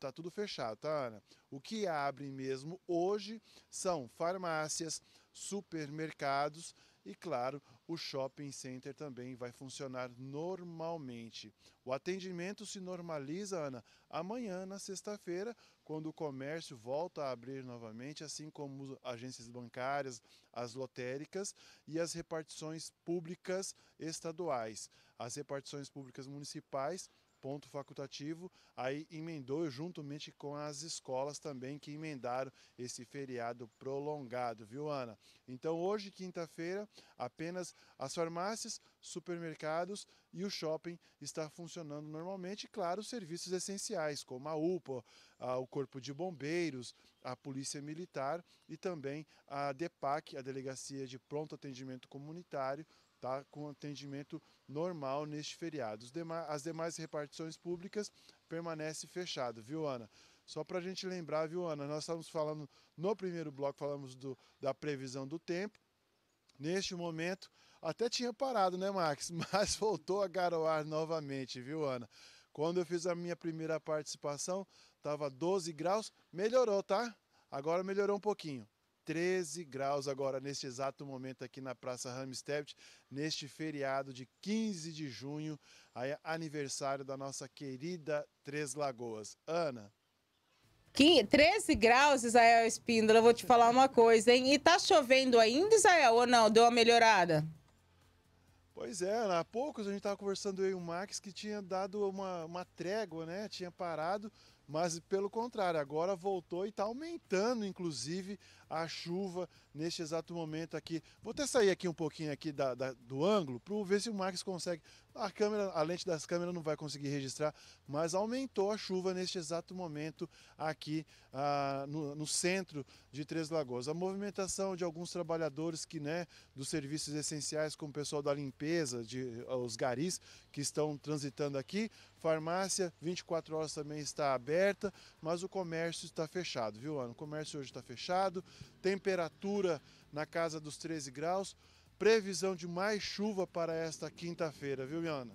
tá tudo fechado, tá, Ana? O que abre mesmo hoje são farmácias, supermercados e claro, o shopping center também vai funcionar normalmente. O atendimento se normaliza, Ana, amanhã, na sexta-feira, quando o comércio volta a abrir novamente, assim como agências bancárias, as lotéricas e as repartições públicas estaduais. As repartições públicas municipais ponto facultativo, aí emendou juntamente com as escolas também que emendaram esse feriado prolongado, viu Ana? Então hoje, quinta-feira, apenas as farmácias, supermercados e o shopping está funcionando normalmente, claro, serviços essenciais como a UPA, o Corpo de Bombeiros, a Polícia Militar e também a DEPAC, a Delegacia de Pronto Atendimento Comunitário, tá, com atendimento normal neste feriado. As demais repartições públicas permanece fechado, viu, Ana? Só para a gente lembrar, viu, Ana? Nós estávamos falando no primeiro bloco, falamos do, da previsão do tempo. Neste momento, até tinha parado, né, Max? <laughs> Mas voltou a garoar novamente, viu, Ana? Quando eu fiz a minha primeira participação, estava 12 graus, melhorou, tá? Agora melhorou um pouquinho. 13 graus agora neste exato momento aqui na Praça Ramstedt, neste feriado de 15 de junho, aniversário da nossa querida Três Lagoas. Ana. 15, 13 graus, Israel Espíndola, vou te falar uma coisa, hein? E tá chovendo ainda, Israel, ou não? Deu uma melhorada? Pois é, há poucos a gente estava conversando aí o Max que tinha dado uma, uma trégua, né? Tinha parado, mas pelo contrário, agora voltou e está aumentando, inclusive, a chuva neste exato momento aqui. Vou até sair aqui um pouquinho aqui da, da, do ângulo para ver se o Max consegue a câmera, a lente das câmeras não vai conseguir registrar, mas aumentou a chuva neste exato momento aqui ah, no, no, centro de Três Lagoas. A movimentação de alguns trabalhadores que, né, dos serviços essenciais, como o pessoal da limpeza, de, ah, os garis que estão transitando aqui, farmácia 24 horas também está aberta, mas o comércio está fechado, viu, Ana? O comércio hoje está fechado, temperatura na casa dos 13 graus previsão de mais chuva para esta quinta-feira, viu, Iana?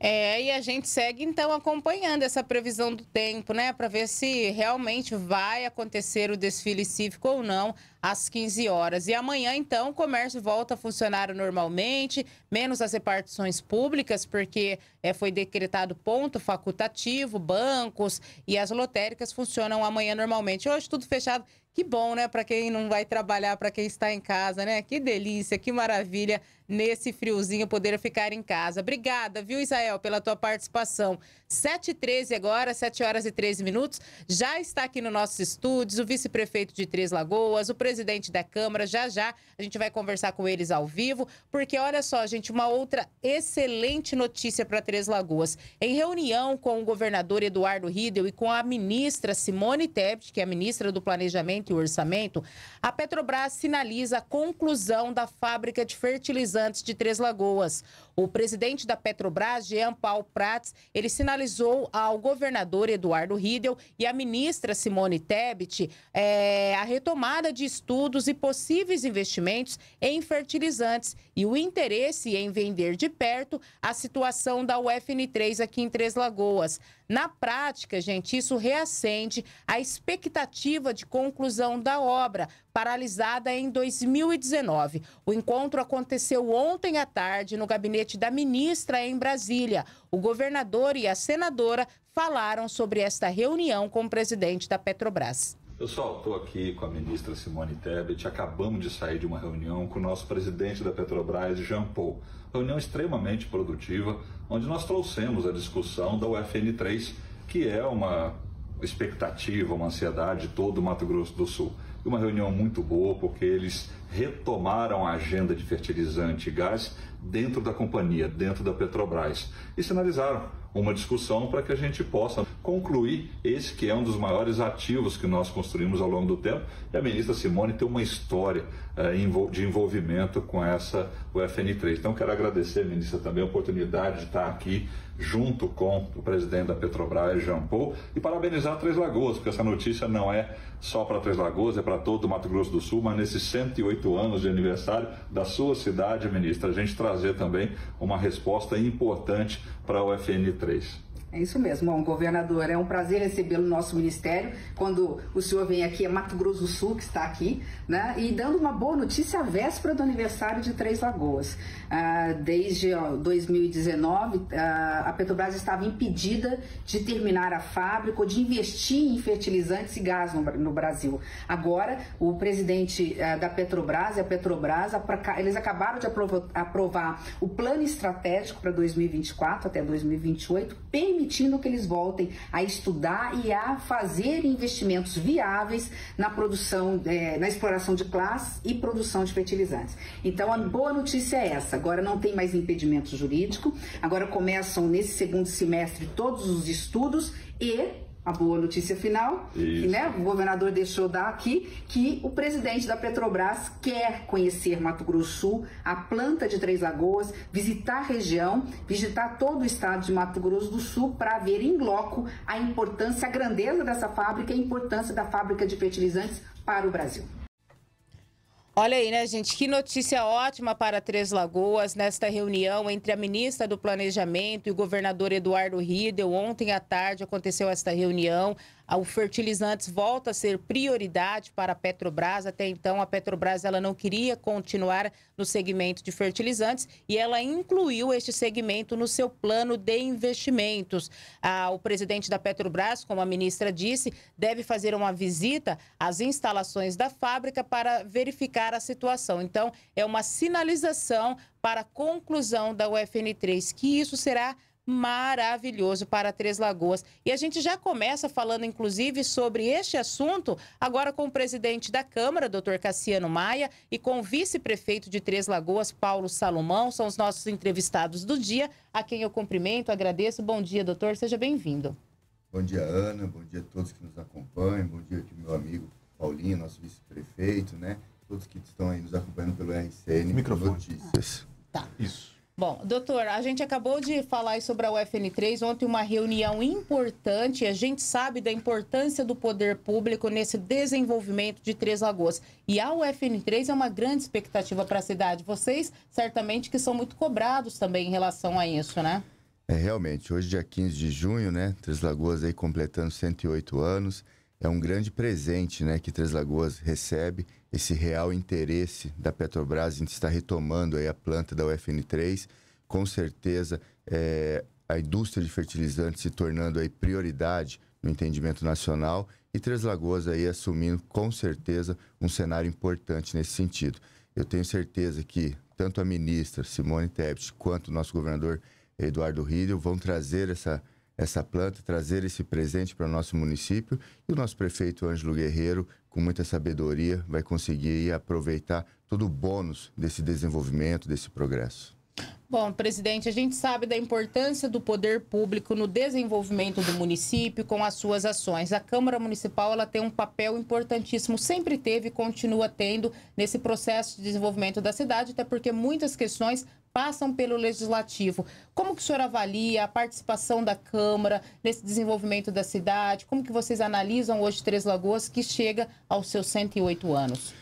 É, e a gente segue então acompanhando essa previsão do tempo, né, para ver se realmente vai acontecer o desfile cívico ou não às 15 horas. E amanhã então o comércio volta a funcionar normalmente, menos as repartições públicas, porque é, foi decretado ponto facultativo, bancos e as lotéricas funcionam amanhã normalmente. Hoje tudo fechado que bom, né? Para quem não vai trabalhar, para quem está em casa, né? Que delícia, que maravilha nesse friozinho poder ficar em casa. Obrigada, viu, Israel, pela tua participação. 7 h 13 agora, 7 horas e 13 minutos. Já está aqui no nossos estúdios o vice-prefeito de Três Lagoas, o presidente da Câmara. Já já a gente vai conversar com eles ao vivo, porque olha só, gente, uma outra excelente notícia para Três Lagoas. Em reunião com o governador Eduardo Ridel e com a ministra Simone Tebet, que é a ministra do Planejamento e o orçamento, a Petrobras sinaliza a conclusão da fábrica de fertilizantes de Três Lagoas. O presidente da Petrobras, Jean Paul Prats, ele sinalizou ao governador Eduardo Riedel e à ministra Simone Tebet é, a retomada de estudos e possíveis investimentos em fertilizantes e o interesse em vender de perto a situação da UFN3 aqui em Três Lagoas. Na prática, gente, isso reacende a expectativa de conclusão da obra, paralisada em 2019. O encontro aconteceu ontem à tarde no gabinete gabinete da ministra em Brasília. O governador e a senadora falaram sobre esta reunião com o presidente da Petrobras. Pessoal, estou aqui com a ministra Simone Tebet. Acabamos de sair de uma reunião com o nosso presidente da Petrobras, Jean Paul. Reunião extremamente produtiva, onde nós trouxemos a discussão da UFN3, que é uma expectativa, uma ansiedade de todo o Mato Grosso do Sul. Uma reunião muito boa, porque eles retomaram a agenda de fertilizante e gás, dentro da companhia, dentro da Petrobras, e sinalizaram uma discussão para que a gente possa concluir esse que é um dos maiores ativos que nós construímos ao longo do tempo. E a ministra Simone tem uma história eh, de envolvimento com essa UFN3. Então, quero agradecer, ministra, também a oportunidade de estar aqui junto com o presidente da Petrobras, Jean Paul, e parabenizar Três Lagoas, porque essa notícia não é só para Três Lagoas, é para todo o Mato Grosso do Sul, mas nesses 108 anos de aniversário da sua cidade, ministra, a gente trazer também uma resposta importante para a UFN3. É isso mesmo, bom, governador, é um prazer recebê-lo no nosso ministério. Quando o senhor vem aqui, é Mato Grosso do Sul que está aqui, né? E dando uma boa notícia à véspera do aniversário de Três Lagoas. Ah, desde 2019, ah, a Petrobras estava impedida de terminar a fábrica ou de investir em fertilizantes e gás no Brasil. Agora, o presidente ah, da Petrobras e a Petrobras, eles acabaram de aprovar o plano estratégico para 2024 até 2028, permitindo que eles voltem a estudar e a fazer investimentos viáveis na produção, eh, na exploração de clás e produção de fertilizantes. Então, a boa notícia é essa. Agora não tem mais impedimento jurídico, agora começam nesse segundo semestre todos os estudos e a boa notícia final, que né, o governador deixou dar aqui, que o presidente da Petrobras quer conhecer Mato Grosso Sul, a planta de Três Lagoas, visitar a região, visitar todo o estado de Mato Grosso do Sul para ver em loco a importância, a grandeza dessa fábrica e a importância da fábrica de fertilizantes para o Brasil. Olha aí, né, gente? Que notícia ótima para Três Lagoas nesta reunião entre a ministra do Planejamento e o governador Eduardo Riedel. Ontem à tarde aconteceu esta reunião o fertilizantes volta a ser prioridade para a Petrobras. Até então, a Petrobras ela não queria continuar no segmento de fertilizantes e ela incluiu este segmento no seu plano de investimentos. Ah, o presidente da Petrobras, como a ministra disse, deve fazer uma visita às instalações da fábrica para verificar a situação. Então, é uma sinalização para a conclusão da UFN3 que isso será maravilhoso para Três Lagoas. E a gente já começa falando, inclusive, sobre este assunto, agora com o presidente da Câmara, doutor Cassiano Maia, e com o vice-prefeito de Três Lagoas, Paulo Salomão. São os nossos entrevistados do dia, a quem eu cumprimento, agradeço. Bom dia, doutor, seja bem-vindo. Bom dia, Ana, bom dia a todos que nos acompanham, bom dia aqui, meu amigo Paulinho, nosso vice-prefeito, né? Todos que estão aí nos acompanhando pelo RCN Microfone. Notícias. Tá. Isso. Bom, doutor, a gente acabou de falar sobre a UFN3, ontem uma reunião importante, a gente sabe da importância do poder público nesse desenvolvimento de Três Lagoas. E a UFN3 é uma grande expectativa para a cidade. Vocês, certamente, que são muito cobrados também em relação a isso, né? É, realmente, hoje dia 15 de junho, né, Três Lagoas aí completando 108 anos, é um grande presente, né, que Três Lagoas recebe esse real interesse da Petrobras, em estar retomando aí a planta da UFN3, com certeza é, a indústria de fertilizantes se tornando aí prioridade no entendimento nacional e Três Lagoas aí assumindo com certeza um cenário importante nesse sentido. Eu tenho certeza que tanto a ministra Simone Tebet quanto o nosso governador Eduardo Rídeo vão trazer essa, essa planta, trazer esse presente para o nosso município e o nosso prefeito Ângelo Guerreiro com muita sabedoria, vai conseguir aproveitar todo o bônus desse desenvolvimento, desse progresso. Bom, presidente, a gente sabe da importância do poder público no desenvolvimento do município com as suas ações. A Câmara Municipal ela tem um papel importantíssimo, sempre teve e continua tendo nesse processo de desenvolvimento da cidade, até porque muitas questões passam pelo Legislativo. Como que o senhor avalia a participação da Câmara nesse desenvolvimento da cidade? Como que vocês analisam hoje Três Lagoas, que chega aos seus 108 anos?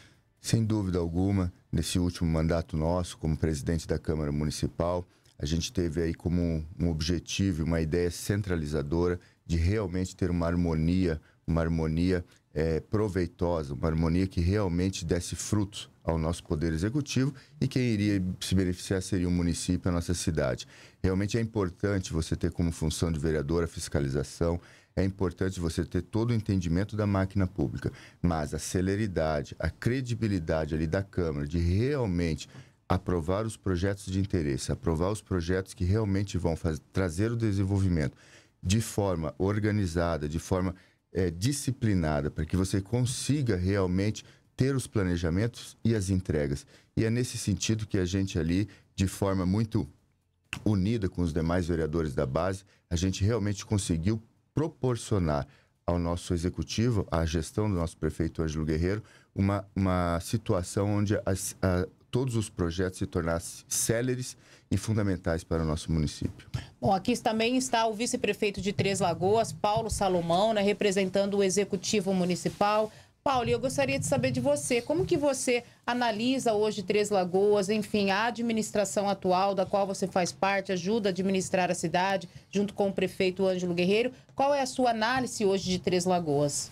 Sem dúvida alguma, nesse último mandato nosso, como presidente da Câmara Municipal, a gente teve aí como um objetivo, uma ideia centralizadora de realmente ter uma harmonia, uma harmonia é, proveitosa, uma harmonia que realmente desse frutos ao nosso poder executivo e quem iria se beneficiar seria o município, a nossa cidade. Realmente é importante você ter como função de vereador a fiscalização, é importante você ter todo o entendimento da máquina pública, mas a celeridade, a credibilidade ali da Câmara de realmente aprovar os projetos de interesse, aprovar os projetos que realmente vão fazer, trazer o desenvolvimento de forma organizada, de forma é, disciplinada, para que você consiga realmente ter os planejamentos e as entregas. E é nesse sentido que a gente ali, de forma muito unida com os demais vereadores da base, a gente realmente conseguiu proporcionar ao nosso executivo, à gestão do nosso prefeito Ângelo Guerreiro, uma, uma situação onde as, a, todos os projetos se tornassem céleres e fundamentais para o nosso município. Bom, aqui também está o vice-prefeito de Três Lagoas, Paulo Salomão, né, representando o Executivo Municipal. Paulo, eu gostaria de saber de você, como que você analisa hoje Três Lagoas, enfim, a administração atual da qual você faz parte, ajuda a administrar a cidade, junto com o prefeito Ângelo Guerreiro. Qual é a sua análise hoje de Três Lagoas?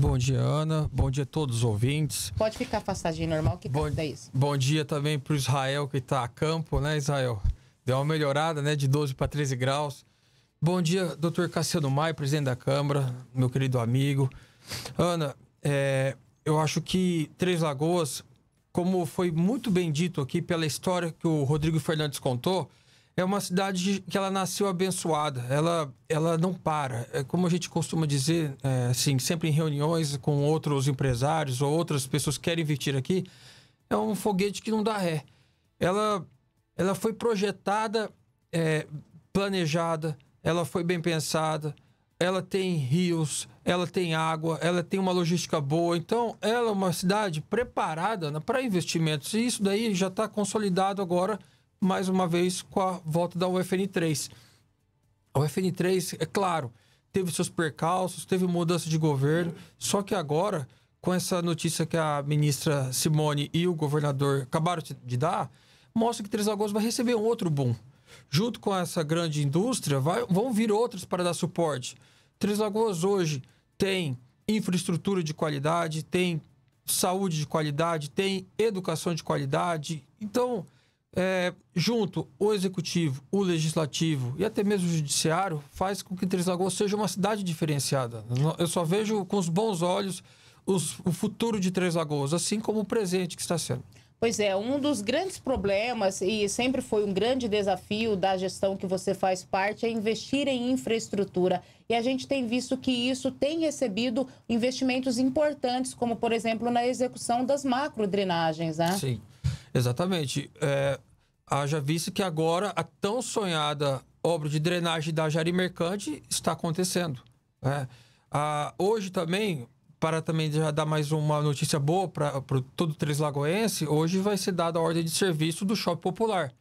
Bom dia, Ana. Bom dia a todos os ouvintes. Pode ficar afastadinho é normal, que bom, tá isso. Bom dia também para o Israel, que está a campo, né, Israel? Deu uma melhorada, né, de 12 para 13 graus. Bom dia, doutor Cassiano Maia, presidente da Câmara, meu querido amigo. Ana, é, eu acho que Três Lagoas, como foi muito bem dito aqui pela história que o Rodrigo Fernandes contou, é uma cidade que ela nasceu abençoada. Ela, ela não para. É como a gente costuma dizer, é, assim, sempre em reuniões com outros empresários ou outras pessoas que querem investir aqui, é um foguete que não dá ré. Ela, ela foi projetada, é, planejada, ela foi bem pensada, ela tem rios, ela tem água, ela tem uma logística boa. Então, ela é uma cidade preparada né, para investimentos. E isso daí já está consolidado agora mais uma vez com a volta da UFN3. A UFN3, é claro, teve seus percalços, teve mudança de governo, só que agora, com essa notícia que a ministra Simone e o governador acabaram de dar, mostra que Três Lagoas vai receber um outro boom. Junto com essa grande indústria, vai, vão vir outros para dar suporte. Três Lagoas hoje tem infraestrutura de qualidade, tem saúde de qualidade, tem educação de qualidade. Então, é, junto o executivo, o legislativo e até mesmo o judiciário, faz com que Três Lagoas seja uma cidade diferenciada. Eu só vejo com os bons olhos os, o futuro de Três Lagoas, assim como o presente que está sendo. Pois é, um dos grandes problemas e sempre foi um grande desafio da gestão que você faz parte é investir em infraestrutura. E a gente tem visto que isso tem recebido investimentos importantes, como por exemplo na execução das drenagens né? Sim. Exatamente. É, haja visto que agora a tão sonhada obra de drenagem da Jari Mercante está acontecendo. Né? Ah, hoje também, para também já dar mais uma notícia boa para todo Três Lagoense, hoje vai ser dada a ordem de serviço do Shopping Popular.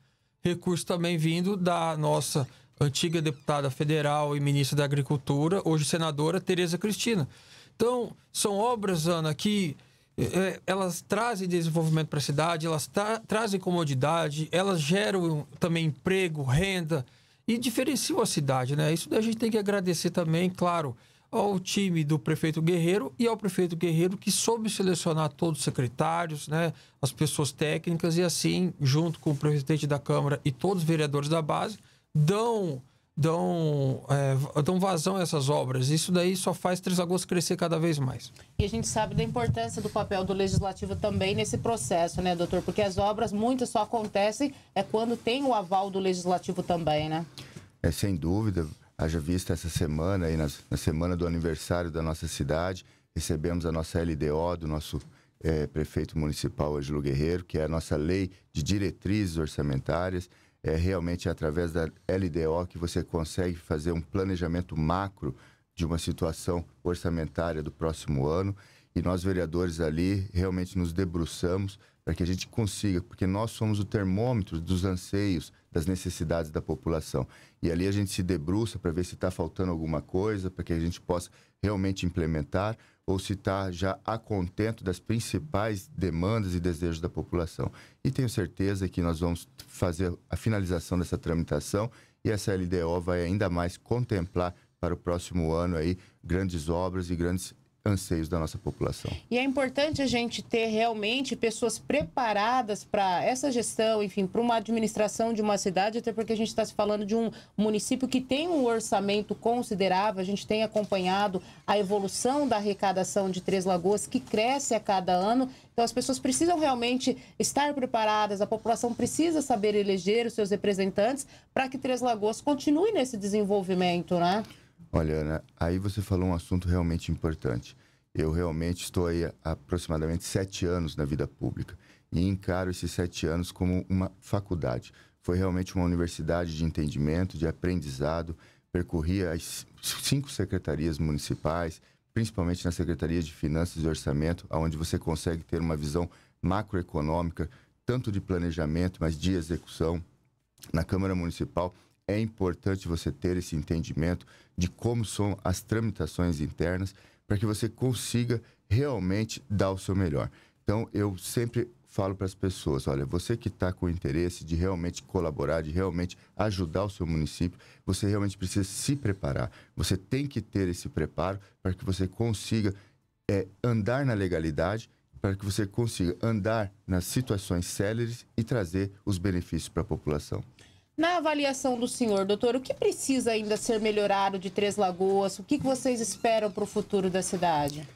Recurso também vindo da nossa antiga deputada federal e ministra da Agricultura, hoje senadora Tereza Cristina. Então, são obras, Ana, que é, é, elas trazem desenvolvimento para a cidade, elas tra trazem comodidade, elas geram também emprego, renda e diferenciam a cidade, né? Isso a gente tem que agradecer também, claro, ao time do prefeito Guerreiro e ao prefeito Guerreiro que soube selecionar todos os secretários, né, as pessoas técnicas e assim, junto com o presidente da Câmara e todos os vereadores da base, dão dão, é, dão vazão a essas obras. Isso daí só faz Três Lagoas crescer cada vez mais. E a gente sabe da importância do papel do Legislativo também nesse processo, né, doutor? Porque as obras, muitas só acontecem é quando tem o aval do Legislativo também, né? É, sem dúvida. Haja vista essa semana, aí na, na semana do aniversário da nossa cidade, recebemos a nossa LDO do nosso é, prefeito municipal, Ângelo Guerreiro, que é a nossa lei de diretrizes orçamentárias, é realmente através da LDO que você consegue fazer um planejamento macro de uma situação orçamentária do próximo ano. E nós, vereadores, ali realmente nos debruçamos para que a gente consiga, porque nós somos o termômetro dos anseios, das necessidades da população. E ali a gente se debruça para ver se está faltando alguma coisa, para que a gente possa realmente implementar, ou citar tá já a contento das principais demandas e desejos da população. E tenho certeza que nós vamos fazer a finalização dessa tramitação e essa LDO vai ainda mais contemplar para o próximo ano aí grandes obras e grandes anseios da nossa população. E é importante a gente ter realmente pessoas preparadas para essa gestão, enfim, para uma administração de uma cidade, até porque a gente está se falando de um município que tem um orçamento considerável, a gente tem acompanhado a evolução da arrecadação de Três Lagoas, que cresce a cada ano. Então, as pessoas precisam realmente estar preparadas, a população precisa saber eleger os seus representantes para que Três Lagoas continue nesse desenvolvimento, né? Olha, Ana, aí você falou um assunto realmente importante. Eu realmente estou aí há aproximadamente sete anos na vida pública e encaro esses sete anos como uma faculdade. Foi realmente uma universidade de entendimento, de aprendizado. Percorri as cinco secretarias municipais, principalmente na Secretaria de Finanças e Orçamento, onde você consegue ter uma visão macroeconômica, tanto de planejamento, mas de execução. Na Câmara Municipal, é importante você ter esse entendimento de como são as tramitações internas para que você consiga realmente dar o seu melhor. Então, eu sempre falo para as pessoas: olha, você que está com interesse de realmente colaborar, de realmente ajudar o seu município, você realmente precisa se preparar. Você tem que ter esse preparo para que você consiga é, andar na legalidade para que você consiga andar nas situações céleres e trazer os benefícios para a população. Na avaliação do senhor, doutor, o que precisa ainda ser melhorado de Três Lagoas? O que vocês esperam para o futuro da cidade?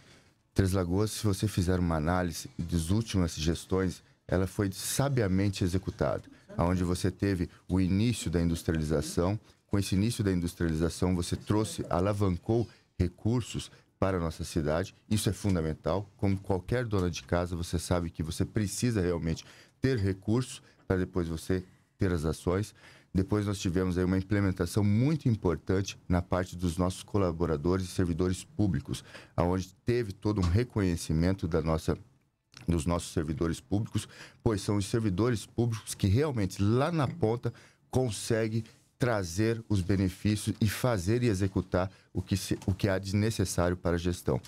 Três Lagoas, se você fizer uma análise das últimas gestões, ela foi sabiamente executada, onde você teve o início da industrialização. Com esse início da industrialização, você trouxe, alavancou recursos para a nossa cidade. Isso é fundamental. Como qualquer dona de casa, você sabe que você precisa realmente ter recursos para depois você ter as ações. Depois nós tivemos aí uma implementação muito importante na parte dos nossos colaboradores e servidores públicos, aonde teve todo um reconhecimento da nossa dos nossos servidores públicos, pois são os servidores públicos que realmente lá na ponta conseguem trazer os benefícios e fazer e executar o que, se, o que há de necessário para a gestão.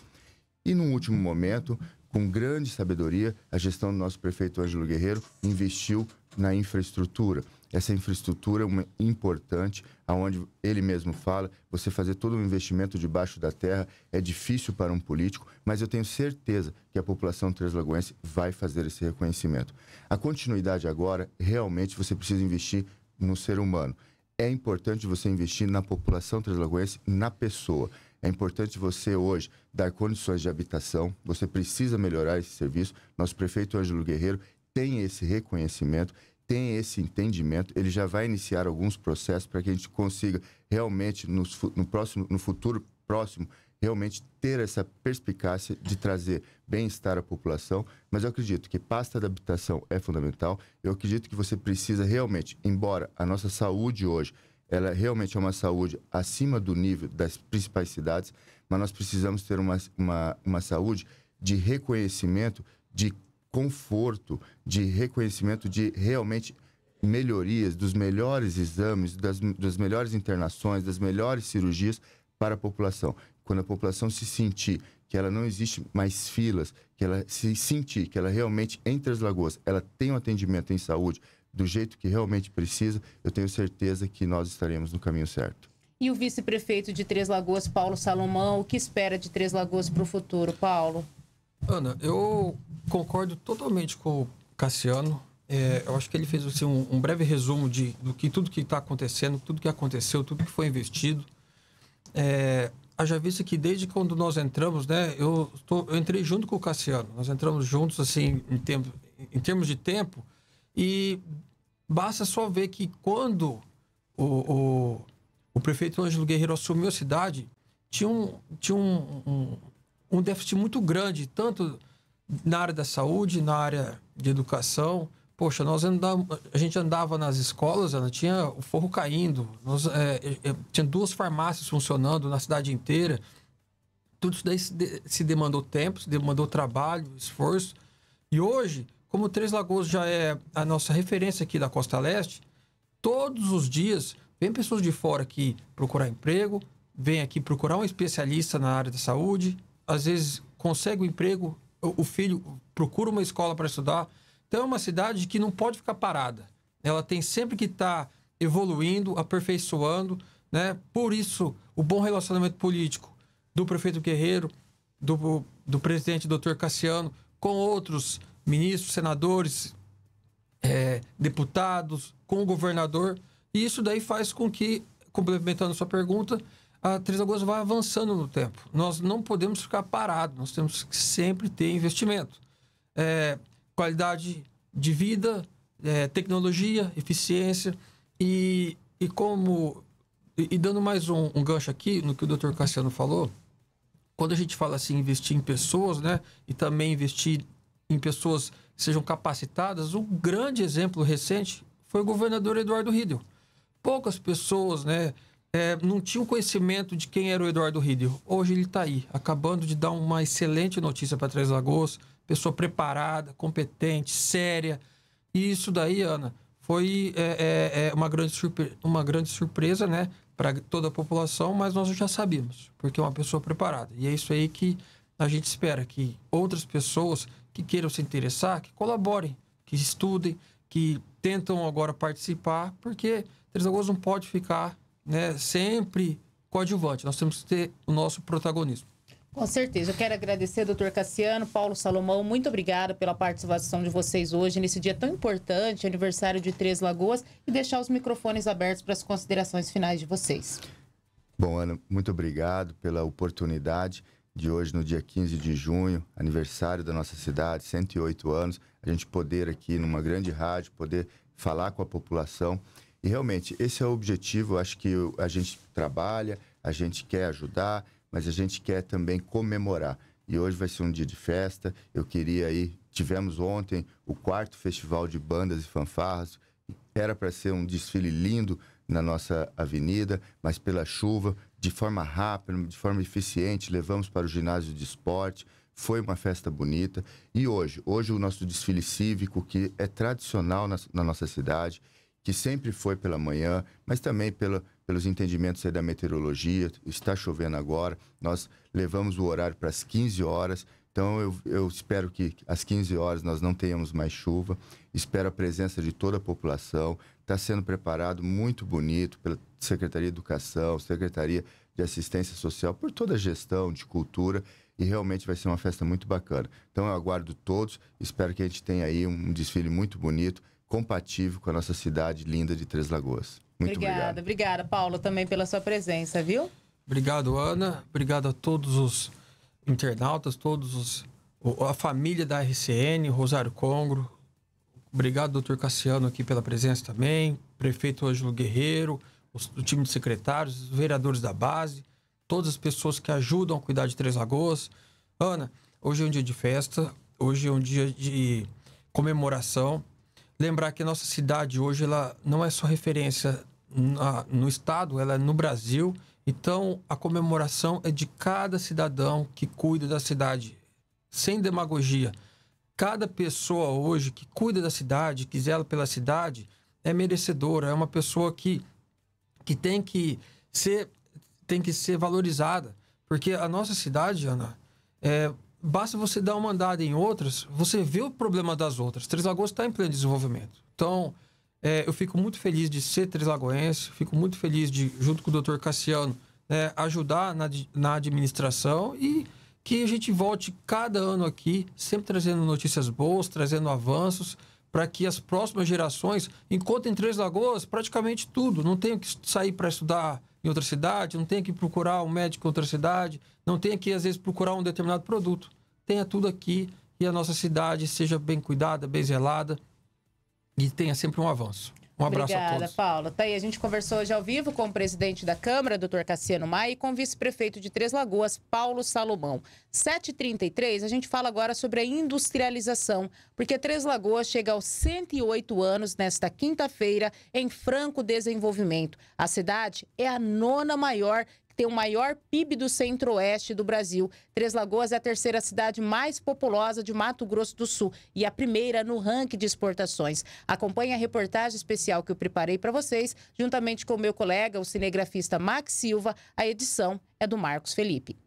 E no último momento, com grande sabedoria, a gestão do nosso prefeito Ângelo Guerreiro investiu na infraestrutura. Essa infraestrutura é importante, aonde ele mesmo fala, você fazer todo um investimento debaixo da terra é difícil para um político, mas eu tenho certeza que a população translagoense vai fazer esse reconhecimento. A continuidade agora, realmente você precisa investir no ser humano. É importante você investir na população lagoense, na pessoa. É importante você hoje dar condições de habitação, você precisa melhorar esse serviço. Nosso prefeito Ângelo Guerreiro tem esse reconhecimento, tem esse entendimento, ele já vai iniciar alguns processos para que a gente consiga realmente no, no, próximo, no futuro próximo realmente ter essa perspicácia de trazer bem-estar à população, mas eu acredito que pasta da habitação é fundamental. Eu acredito que você precisa realmente, embora a nossa saúde hoje ela realmente é uma saúde acima do nível das principais cidades, mas nós precisamos ter uma, uma, uma saúde de reconhecimento, de conforto, de reconhecimento de realmente melhorias, dos melhores exames, das, das melhores internações, das melhores cirurgias para a população. Quando a população se sentir que ela não existe mais filas, que ela se sentir que ela realmente, entre as lagoas, ela tem um atendimento em saúde do jeito que realmente precisa, eu tenho certeza que nós estaremos no caminho certo. E o vice-prefeito de Três Lagoas, Paulo Salomão, o que espera de Três Lagoas para o futuro, Paulo? Ana, eu concordo totalmente com o Cassiano. É, eu acho que ele fez assim, um, um, breve resumo de do que tudo que está acontecendo, tudo que aconteceu, tudo que foi investido. É, haja visto que desde quando nós entramos, né, eu, tô, eu entrei junto com o Cassiano. Nós entramos juntos assim em, tempo, em termos de tempo e basta só ver que quando o, o, o prefeito Ângelo Guerreiro assumiu a cidade, tinha, um, tinha um, um, um déficit muito grande, tanto na área da saúde, na área de educação. Poxa, nós andava, a gente andava nas escolas, Ana, tinha o forro caindo, nós, é, é, tinha duas farmácias funcionando na cidade inteira. Tudo isso daí se, de, se demandou tempo, se demandou trabalho, esforço. E hoje, como Três Lagoas já é a nossa referência aqui da Costa Leste, todos os dias vem pessoas de fora aqui procurar emprego, vem aqui procurar um especialista na área da saúde, às vezes consegue um emprego, o filho procura uma escola para estudar. Então é uma cidade que não pode ficar parada. Ela tem sempre que estar tá evoluindo, aperfeiçoando, né? Por isso o bom relacionamento político do prefeito Guerreiro, do, do presidente doutor Cassiano com outros ministros, senadores, é, deputados, com o governador. E isso daí faz com que, complementando sua pergunta, a Três Lagoas vai avançando no tempo. Nós não podemos ficar parados, nós temos que sempre ter investimento. É, qualidade de vida, é, tecnologia, eficiência e, e como... E, e dando mais um, um gancho aqui no que o Dr. Cassiano falou, quando a gente fala assim investir em pessoas, né, e também investir em pessoas que sejam capacitadas, um grande exemplo recente foi o governador Eduardo Riedel. Poucas pessoas né, é, não tinham conhecimento de quem era o Eduardo Riedel. Hoje ele está aí, acabando de dar uma excelente notícia para Três Lagoas. Pessoa preparada, competente, séria. E isso daí, Ana, foi é, é, é uma, grande uma grande surpresa né, para toda a população, mas nós já sabíamos, porque é uma pessoa preparada. E é isso aí que a gente espera, que outras pessoas que queiram se interessar, que colaborem, que estudem, que tentam agora participar, porque Três Lagoas não pode ficar né, sempre coadjuvante. Nós temos que ter o nosso protagonismo. Com certeza. Eu quero agradecer, doutor Cassiano, Paulo Salomão, muito obrigada pela participação de vocês hoje, nesse dia tão importante, aniversário de Três Lagoas, e deixar os microfones abertos para as considerações finais de vocês. Bom, Ana, muito obrigado pela oportunidade de hoje, no dia 15 de junho, aniversário da nossa cidade, 108 anos, a gente poder aqui numa grande rádio, poder falar com a população. E realmente, esse é o objetivo, acho que a gente trabalha, a gente quer ajudar, mas a gente quer também comemorar. E hoje vai ser um dia de festa. Eu queria aí, tivemos ontem o quarto festival de bandas e fanfarras. Era para ser um desfile lindo na nossa avenida, mas pela chuva de forma rápida, de forma eficiente, levamos para o ginásio de esporte. Foi uma festa bonita. E hoje? Hoje o nosso desfile cívico, que é tradicional na, na nossa cidade, que sempre foi pela manhã, mas também pela, pelos entendimentos da meteorologia, está chovendo agora, nós levamos o horário para as 15 horas, então eu, eu, espero que às 15 horas nós não tenhamos mais chuva, espero a presença de toda a população, está sendo preparado muito bonito pela Secretaria de Educação, Secretaria de Assistência Social, por toda a gestão de cultura e realmente vai ser uma festa muito bacana. Então eu aguardo todos, espero que a gente tenha aí um desfile muito bonito, compatível com a nossa cidade linda de Três Lagoas. Muito obrigada, obrigado. obrigada, Paula, também pela sua presença, viu? Obrigado, Ana. Obrigado a todos os internautas, todos os a família da RCN, Rosário Congro, Obrigado, doutor Cassiano, aqui pela presença também. Prefeito Ângelo Guerreiro, os, o time de secretários, os vereadores da base, todas as pessoas que ajudam a cuidar de Três Lagoas. Ana, hoje é um dia de festa, hoje é um dia de comemoração. Lembrar que a nossa cidade hoje ela não é só referência na, no estado, ela é no Brasil. Então, a comemoração é de cada cidadão que cuida da cidade, sem demagogia cada pessoa hoje que cuida da cidade, que zela pela cidade, é merecedora, é uma pessoa que, que tem que ser tem que ser valorizada, porque a nossa cidade, Ana, é, basta você dar uma andada em outras, você vê o problema das outras. Três Lagoas está em pleno desenvolvimento. Então, é, eu fico muito feliz de ser Três Lagoense, fico muito feliz de, junto com o doutor Cassiano, né, ajudar na, na administração e que a gente volte cada ano aqui, sempre trazendo notícias boas, trazendo avanços, para que as próximas gerações encontrem em Três Lagoas praticamente tudo. Não tenham que sair para estudar em outra cidade, não tenham que procurar um médico em outra cidade, não tenham que, às vezes, procurar um determinado produto. Tenha tudo aqui e a nossa cidade seja bem cuidada, bem zelada e tenha sempre um avanço. Um abraço Obrigada, a todos. Paula. Tá aí, a gente conversou hoje ao vivo com o presidente da Câmara, doutor Cassiano Maia, e com o vice-prefeito de Três Lagoas, Paulo Salomão. 7h33, a gente fala agora sobre a industrialização, porque Três Lagoas chega aos 108 anos nesta quinta-feira em franco desenvolvimento. A cidade é a nona maior tem o maior PIB do centro-oeste do Brasil. Três Lagoas é a terceira cidade mais populosa de Mato Grosso do Sul e a primeira no ranking de exportações. Acompanhe a reportagem especial que eu preparei para vocês, juntamente com o meu colega, o cinegrafista Max Silva. A edição é do Marcos Felipe.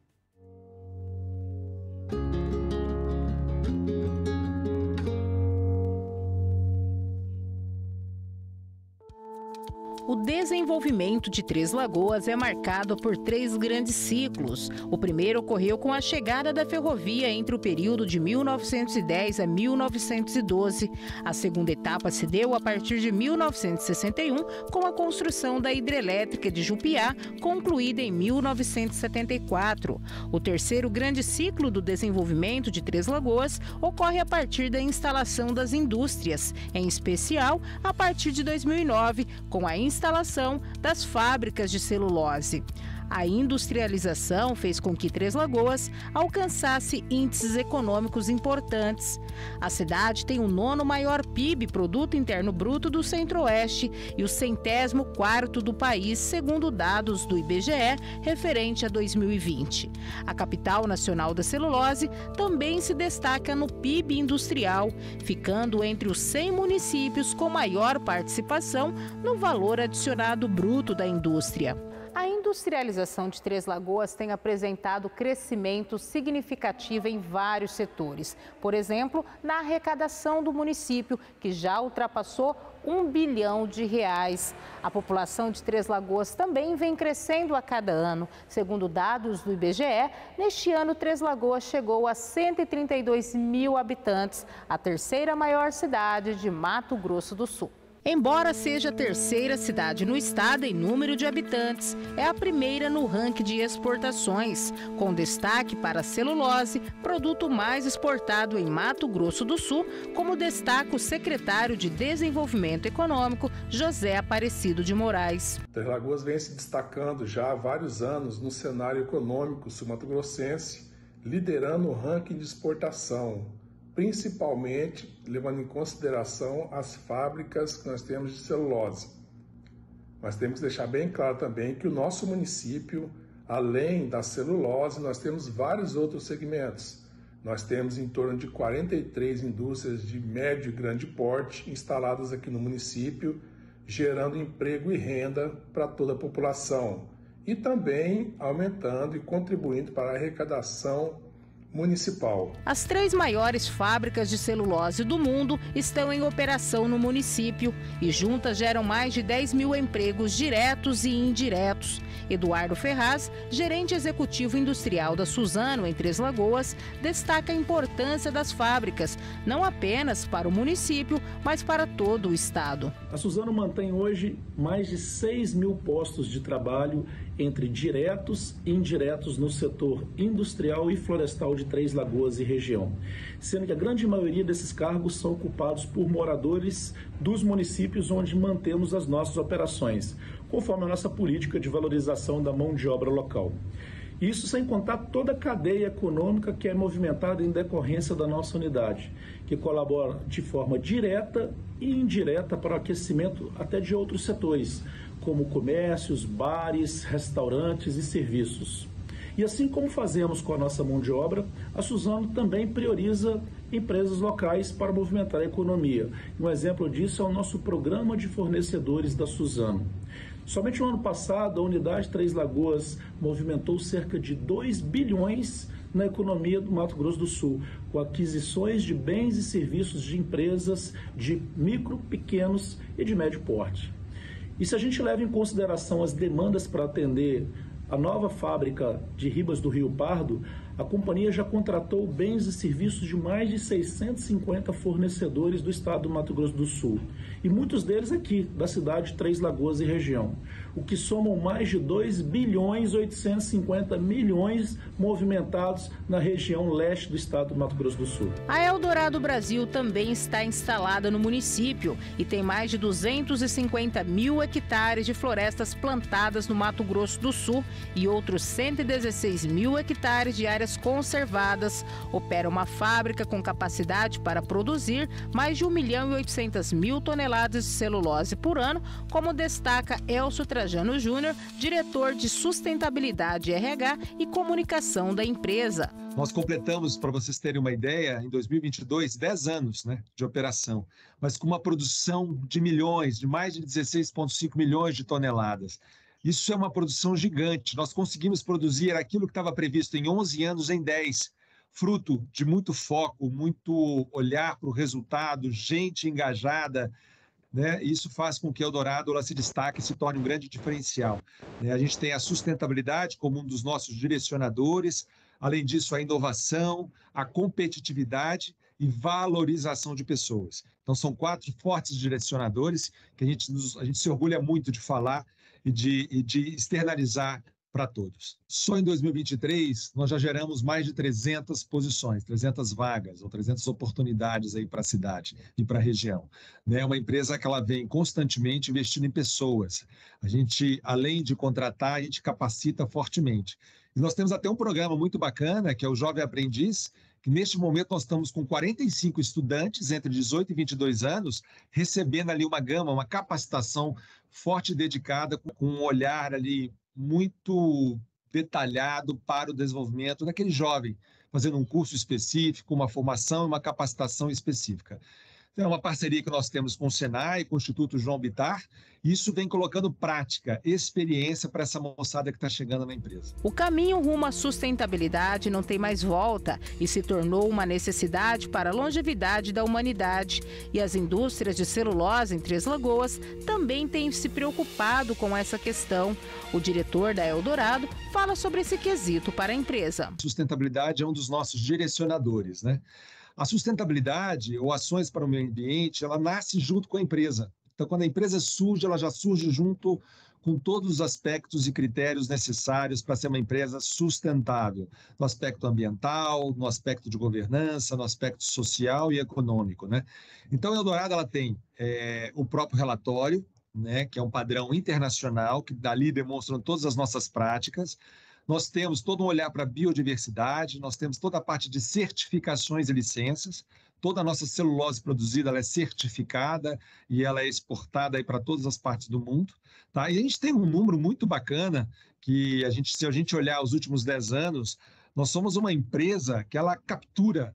O desenvolvimento de Três Lagoas é marcado por três grandes ciclos. O primeiro ocorreu com a chegada da ferrovia entre o período de 1910 a 1912. A segunda etapa se deu a partir de 1961 com a construção da hidrelétrica de Jupiá, concluída em 1974. O terceiro grande ciclo do desenvolvimento de Três Lagoas ocorre a partir da instalação das indústrias, em especial a partir de 2009, com a instalação instalação das fábricas de celulose. A industrialização fez com que Três Lagoas alcançasse índices econômicos importantes. A cidade tem o nono maior PIB, Produto Interno Bruto, do Centro-Oeste e o centésimo quarto do país, segundo dados do IBGE referente a 2020. A capital nacional da celulose também se destaca no PIB industrial, ficando entre os 100 municípios com maior participação no valor adicionado bruto da indústria. A industrialização de Três Lagoas tem apresentado crescimento significativo em vários setores. Por exemplo, na arrecadação do município, que já ultrapassou um bilhão de reais. A população de Três Lagoas também vem crescendo a cada ano. Segundo dados do IBGE, neste ano Três Lagoas chegou a 132 mil habitantes, a terceira maior cidade de Mato Grosso do Sul. Embora seja a terceira cidade no estado em número de habitantes, é a primeira no ranking de exportações, com destaque para a celulose, produto mais exportado em Mato Grosso do Sul, como destaca o secretário de Desenvolvimento Econômico, José Aparecido de Moraes. Três Lagoas vem se destacando já há vários anos no cenário econômico sul-mato-grossense, liderando o ranking de exportação principalmente levando em consideração as fábricas que nós temos de celulose. Mas temos que deixar bem claro também que o nosso município, além da celulose, nós temos vários outros segmentos. Nós temos em torno de 43 indústrias de médio e grande porte instaladas aqui no município, gerando emprego e renda para toda a população e também aumentando e contribuindo para a arrecadação municipal. As três maiores fábricas de celulose do mundo estão em operação no município e juntas geram mais de 10 mil empregos diretos e indiretos. Eduardo Ferraz, gerente executivo industrial da Suzano em Três Lagoas, destaca a importância das fábricas, não apenas para o município, mas para todo o estado. A Suzano mantém hoje mais de 6 mil postos de trabalho entre diretos e indiretos no setor industrial e florestal de Três Lagoas e região, sendo que a grande maioria desses cargos são ocupados por moradores dos municípios onde mantemos as nossas operações conforme a nossa política de valorização da mão de obra local. Isso sem contar toda a cadeia econômica que é movimentada em decorrência da nossa unidade, que colabora de forma direta e indireta para o aquecimento até de outros setores, como comércios, bares, restaurantes e serviços. E assim como fazemos com a nossa mão de obra, a Suzano também prioriza empresas locais para movimentar a economia. Um exemplo disso é o nosso programa de fornecedores da Suzano. Somente no ano passado, a unidade Três Lagoas movimentou cerca de 2 bilhões na economia do Mato Grosso do Sul, com aquisições de bens e serviços de empresas de micro, pequenos e de médio porte. E se a gente leva em consideração as demandas para atender a nova fábrica de Ribas do Rio Pardo, a companhia já contratou bens e serviços de mais de 650 fornecedores do estado do Mato Grosso do Sul, e muitos deles aqui, da cidade de Três Lagoas e região o que somam mais de 2 bilhões 850 milhões movimentados na região leste do estado do Mato Grosso do Sul. A Eldorado Brasil também está instalada no município e tem mais de 250 mil hectares de florestas plantadas no Mato Grosso do Sul e outros 116 mil hectares de áreas conservadas. Opera uma fábrica com capacidade para produzir mais de 1 milhão e 800 mil toneladas de celulose por ano, como destaca Elcio Trazer. Trajano Júnior, diretor de Sustentabilidade RH e Comunicação da empresa. Nós completamos, para vocês terem uma ideia, em 2022, 10 anos né, de operação, mas com uma produção de milhões, de mais de 16,5 milhões de toneladas. Isso é uma produção gigante. Nós conseguimos produzir aquilo que estava previsto em 11 anos em 10 fruto de muito foco, muito olhar para o resultado, gente engajada, né? Isso faz com que Eldorado ela se destaque e se torne um grande diferencial. Né? A gente tem a sustentabilidade como um dos nossos direcionadores, além disso, a inovação, a competitividade e valorização de pessoas. Então, são quatro fortes direcionadores que a gente, a gente se orgulha muito de falar e de, e de externalizar para todos. Só em 2023, nós já geramos mais de 300 posições, 300 vagas ou 300 oportunidades aí para a cidade e para a região. É uma empresa que ela vem constantemente investindo em pessoas. A gente, além de contratar, a gente capacita fortemente. E nós temos até um programa muito bacana, que é o Jovem Aprendiz, que neste momento nós estamos com 45 estudantes entre 18 e 22 anos, recebendo ali uma gama, uma capacitação forte e dedicada, com um olhar ali muito detalhado para o desenvolvimento daquele jovem, fazendo um curso específico, uma formação, uma capacitação específica. Então, é uma parceria que nós temos com o Senai, com o Instituto João Bitar. Isso vem colocando prática, experiência para essa moçada que está chegando na empresa. O caminho rumo à sustentabilidade não tem mais volta e se tornou uma necessidade para a longevidade da humanidade. E as indústrias de celulose em Três Lagoas também têm se preocupado com essa questão. O diretor da Eldorado fala sobre esse quesito para a empresa. Sustentabilidade é um dos nossos direcionadores, né? A sustentabilidade ou ações para o meio ambiente, ela nasce junto com a empresa. Então, quando a empresa surge, ela já surge junto com todos os aspectos e critérios necessários para ser uma empresa sustentável, no aspecto ambiental, no aspecto de governança, no aspecto social e econômico. Né? Então, a Eldorado ela tem é, o próprio relatório, né, que é um padrão internacional, que dali demonstram todas as nossas práticas. Nós temos todo um olhar para a biodiversidade, nós temos toda a parte de certificações e licenças. Toda a nossa celulose produzida ela é certificada e ela é exportada para todas as partes do mundo. Tá? E a gente tem um número muito bacana que, a gente, se a gente olhar os últimos 10 anos, nós somos uma empresa que ela captura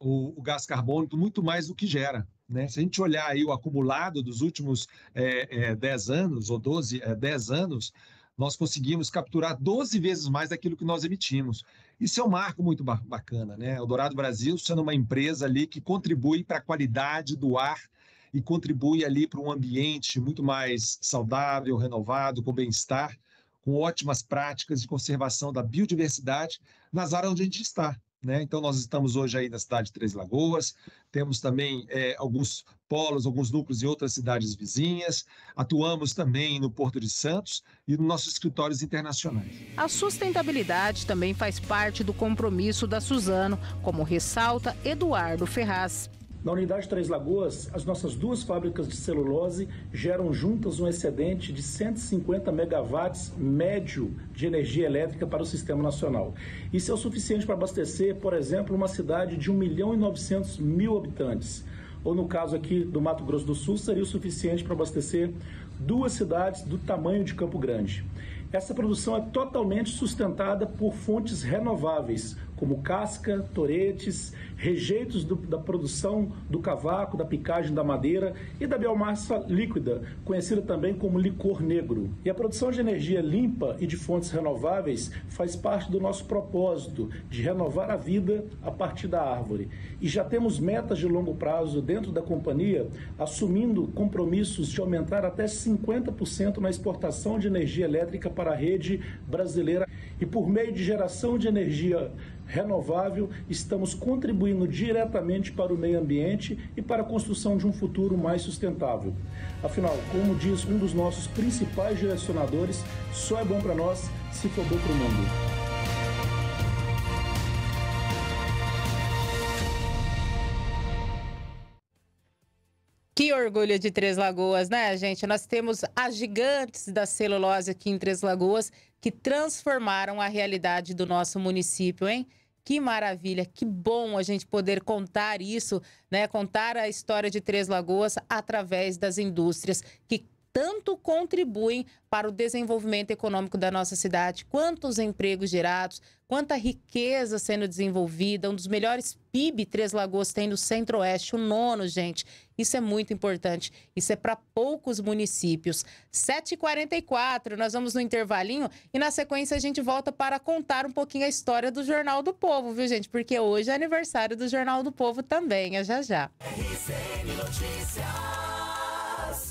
o, o gás carbônico muito mais do que gera. Né? Se a gente olhar aí o acumulado dos últimos é, é, 10 anos ou 12, é, 10 anos, nós conseguimos capturar 12 vezes mais daquilo que nós emitimos. Isso é um marco muito bacana, né? O Dourado Brasil sendo uma empresa ali que contribui para a qualidade do ar e contribui ali para um ambiente muito mais saudável, renovado, com bem-estar, com ótimas práticas de conservação da biodiversidade nas áreas onde a gente está. Né? Então, nós estamos hoje aí na cidade de Três Lagoas, temos também é, alguns polos, alguns núcleos em outras cidades vizinhas, atuamos também no Porto de Santos e nos nossos escritórios internacionais. A sustentabilidade também faz parte do compromisso da Suzano, como ressalta Eduardo Ferraz. Na unidade Três Lagoas, as nossas duas fábricas de celulose geram juntas um excedente de 150 megawatts médio de energia elétrica para o sistema nacional. Isso é o suficiente para abastecer, por exemplo, uma cidade de 1 milhão e 900 mil habitantes ou no caso aqui do Mato Grosso do Sul, seria o suficiente para abastecer duas cidades do tamanho de Campo Grande. Essa produção é totalmente sustentada por fontes renováveis, como casca, toretes rejeitos do, da produção do cavaco, da picagem da madeira e da biomassa líquida, conhecida também como licor negro. E a produção de energia limpa e de fontes renováveis faz parte do nosso propósito de renovar a vida a partir da árvore. E já temos metas de longo prazo dentro da companhia, assumindo compromissos de aumentar até 50% na exportação de energia elétrica para a rede brasileira. E por meio de geração de energia renovável, estamos contribuindo contribuindo diretamente para o meio ambiente e para a construção de um futuro mais sustentável. Afinal, como diz um dos nossos principais direcionadores, só é bom para nós se for bom para o mundo. Que orgulho de Três Lagoas, né, gente? Nós temos as gigantes da celulose aqui em Três Lagoas que transformaram a realidade do nosso município, hein? Que maravilha, que bom a gente poder contar isso, né? Contar a história de Três Lagoas através das indústrias que tanto contribuem para o desenvolvimento econômico da nossa cidade. Quantos empregos gerados, Quanta riqueza sendo desenvolvida, um dos melhores PIB Três Lagoas tem no Centro-Oeste, o nono, gente. Isso é muito importante. Isso é para poucos municípios. 7h44, nós vamos no intervalinho e na sequência a gente volta para contar um pouquinho a história do Jornal do Povo, viu, gente? Porque hoje é aniversário do Jornal do Povo também. É já já. RCN Notícias.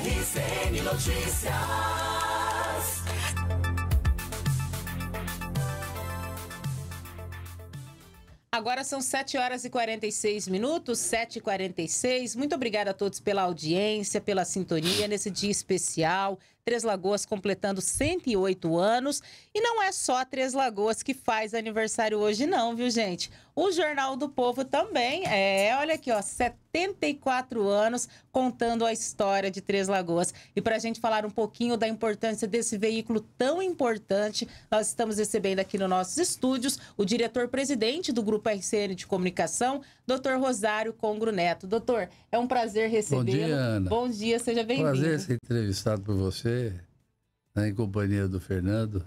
RCN Notícias. Agora são 7 horas e 46 minutos, 7 e 46 Muito obrigada a todos pela audiência, pela sintonia nesse dia especial. Três Lagoas completando 108 anos. E não é só a Três Lagoas que faz aniversário hoje, não, viu, gente? O Jornal do Povo também é, olha aqui, ó, 74 anos contando a história de Três Lagoas. E para a gente falar um pouquinho da importância desse veículo tão importante, nós estamos recebendo aqui nos nossos estúdios o diretor-presidente do Grupo RCN de Comunicação, doutor Rosário Congro Neto. Doutor, é um prazer recebê-lo. Bom dia, Ana. Bom dia, seja bem-vindo. Prazer ser entrevistado por você, né, em companhia do Fernando,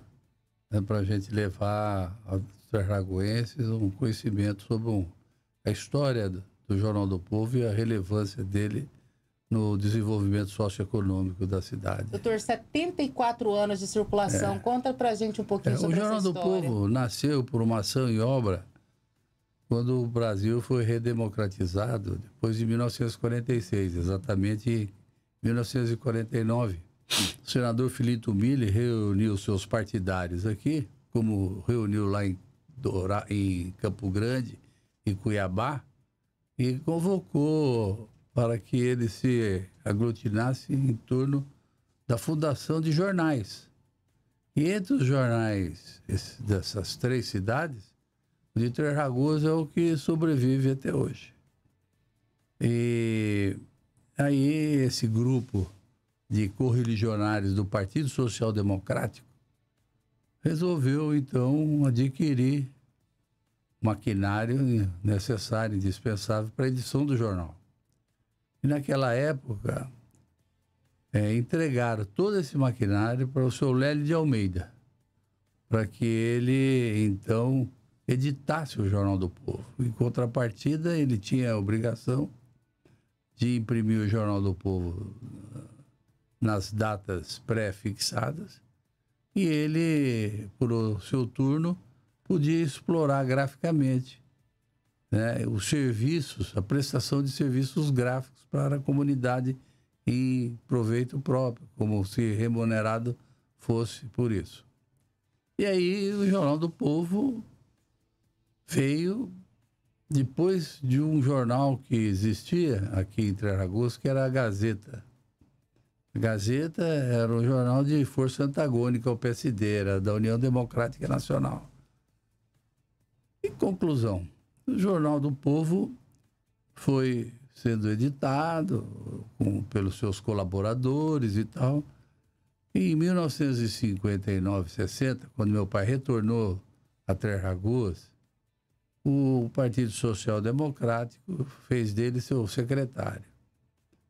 né, para a gente levar aos serragoenses um conhecimento sobre um, a história do, do Jornal do Povo e a relevância dele no desenvolvimento socioeconômico da cidade. Doutor, 74 anos de circulação. É. Conta pra gente um pouquinho é, sobre história. O Jornal do Povo nasceu por uma ação e obra quando o Brasil foi redemocratizado, depois de 1946, exatamente 1949. O senador Filinto Mille reuniu seus partidários aqui, como reuniu lá em, em Campo Grande, em Cuiabá, e convocou para que ele se aglutinasse em torno da fundação de jornais. E entre os jornais dessas três cidades, de Três Lagoas é o que sobrevive até hoje. E aí esse grupo de correligionários do Partido Social Democrático resolveu então adquirir maquinário necessário, indispensável para a edição do jornal. E naquela época é, entregaram todo esse maquinário para o seu Lélio de Almeida, para que ele então editasse o Jornal do Povo. Em contrapartida, ele tinha a obrigação de imprimir o Jornal do Povo eh, nas datas pré-fixadas e ele, por seu turno, podia explorar graficamente né, os serviços, a prestação de serviços gráficos para a comunidade em proveito próprio, como se remunerado fosse por isso. E aí o Jornal do Povo veio depois de um jornal que existia aqui em Traragos, que era a Gazeta. A Gazeta era um jornal de força antagônica ao PSD, era da União Democrática Nacional. Em conclusão, o Jornal do Povo foi sendo editado com, pelos seus colaboradores e tal. E em 1959, 60, quando meu pai retornou a Traragos, o Partido Social Democrático fez dele seu secretário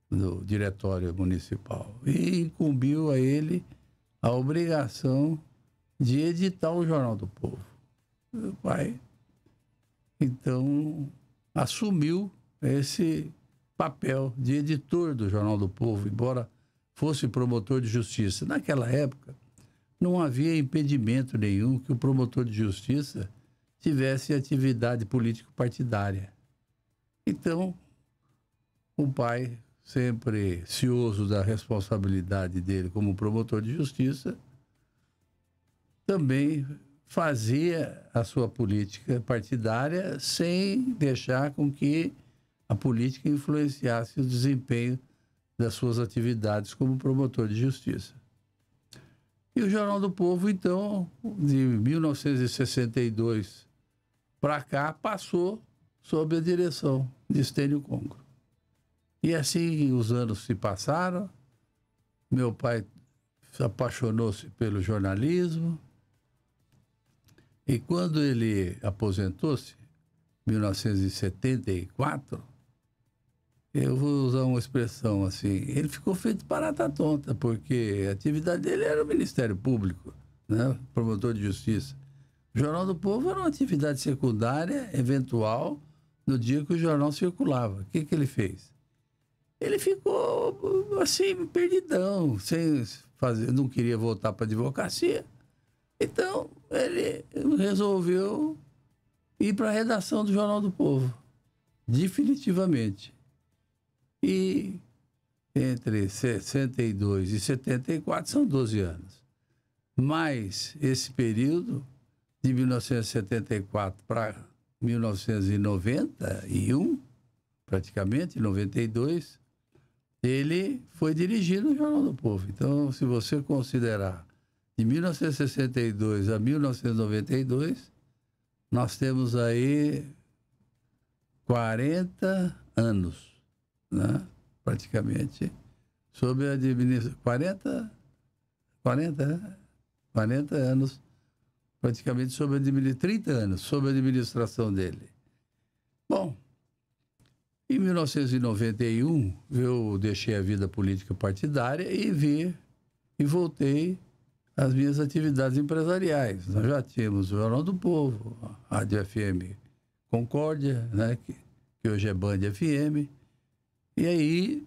no diretório municipal e incumbiu a ele a obrigação de editar o Jornal do Povo. O pai, então, assumiu esse papel de editor do Jornal do Povo, embora fosse promotor de justiça. Naquela época, não havia impedimento nenhum que o promotor de justiça tivesse atividade político-partidária. Então, o pai, sempre cioso da responsabilidade dele como promotor de justiça, também fazia a sua política partidária sem deixar com que a política influenciasse o desempenho das suas atividades como promotor de justiça. E o Jornal do Povo, então, de 1962 para cá passou sob a direção de Estênio Congo. E assim os anos se passaram, meu pai apaixonou-se pelo jornalismo, e quando ele aposentou-se, 1974, eu vou usar uma expressão assim, ele ficou feito parada tonta, porque a atividade dele era o Ministério Público, né? promotor de justiça. O Jornal do Povo era uma atividade secundária, eventual, no dia que o jornal circulava. O que, que ele fez? Ele ficou assim, perdidão, sem fazer, não queria voltar para a advocacia. Então, ele resolveu ir para a redação do Jornal do Povo, definitivamente. E entre 62 e 74 são 12 anos. Mas esse período de 1974 para 1991, praticamente, 92, ele foi dirigindo no Jornal do Povo. Então, se você considerar de 1962 a 1992, nós temos aí 40 anos, né? praticamente, sob a administração. 40, 40, 40 anos praticamente sob 30 anos, sob a administração dele. Bom, em 1991 eu deixei a vida política partidária e vi e voltei às minhas atividades empresariais. Nós já tínhamos o Jornal do Povo, a Rádio FM Concórdia, né, que, que hoje é Band FM. E aí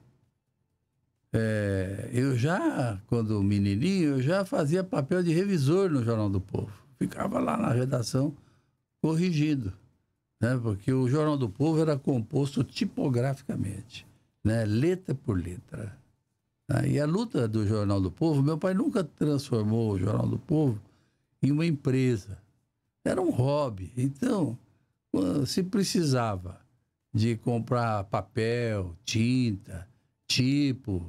é, eu já, quando menininho, eu já fazia papel de revisor no Jornal do Povo ficava lá na redação corrigido, né? porque o Jornal do Povo era composto tipograficamente, né? letra por letra. Né? E a luta do Jornal do Povo, meu pai nunca transformou o Jornal do Povo em uma empresa. Era um hobby. Então, se precisava de comprar papel, tinta, tipo,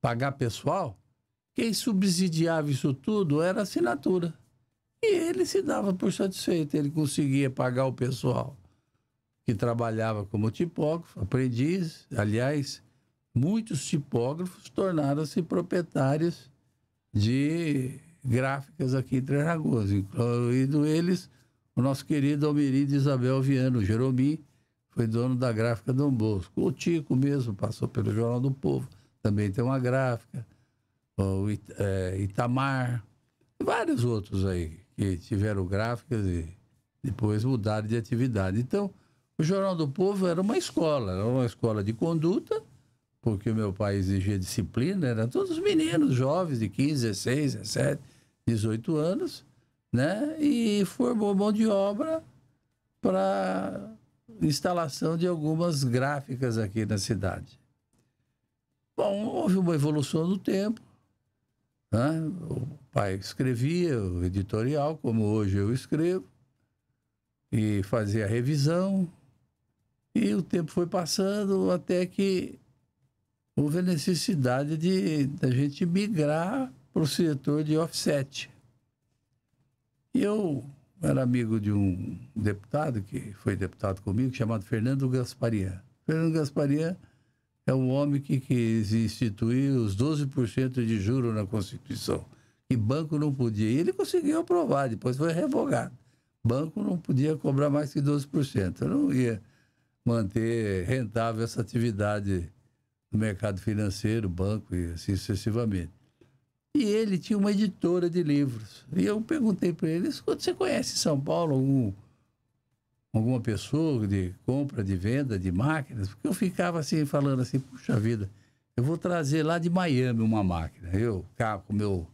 pagar pessoal, quem subsidiava isso tudo era assinatura. E ele se dava por satisfeito, ele conseguia pagar o pessoal que trabalhava como tipógrafo, aprendiz. Aliás, muitos tipógrafos tornaram-se proprietários de gráficas aqui em Três Lagoas, incluindo eles o nosso querido Almerido Isabel Viano, Jeromi, foi dono da gráfica Dom Bosco. O Tico mesmo passou pelo Jornal do Povo, também tem uma gráfica. O é, Itamar, vários outros aí que tiveram gráficas e depois mudaram de atividade. Então, o Jornal do Povo era uma escola, era uma escola de conduta, porque meu pai exigia disciplina, eram todos meninos jovens de 15, 16, 17, 18 anos, né? E formou mão de obra para instalação de algumas gráficas aqui na cidade. Bom, houve uma evolução do tempo, né? pai escrevia o editorial, como hoje eu escrevo, e fazia a revisão. E o tempo foi passando até que houve a necessidade de da gente migrar para o setor de offset. E eu era amigo de um deputado, que foi deputado comigo, chamado Fernando Gasparian. Fernando Gasparian é o homem que, que instituiu os 12% de juro na Constituição e banco não podia. E ele conseguiu aprovar, depois foi revogado. Banco não podia cobrar mais que 12%. Eu não ia manter rentável essa atividade no mercado financeiro, banco e assim sucessivamente. E ele tinha uma editora de livros. E eu perguntei para ele, você conhece em São Paulo algum, alguma pessoa de compra, de venda, de máquinas? Porque eu ficava assim, falando assim, puxa vida, eu vou trazer lá de Miami uma máquina. Eu, cá, com meu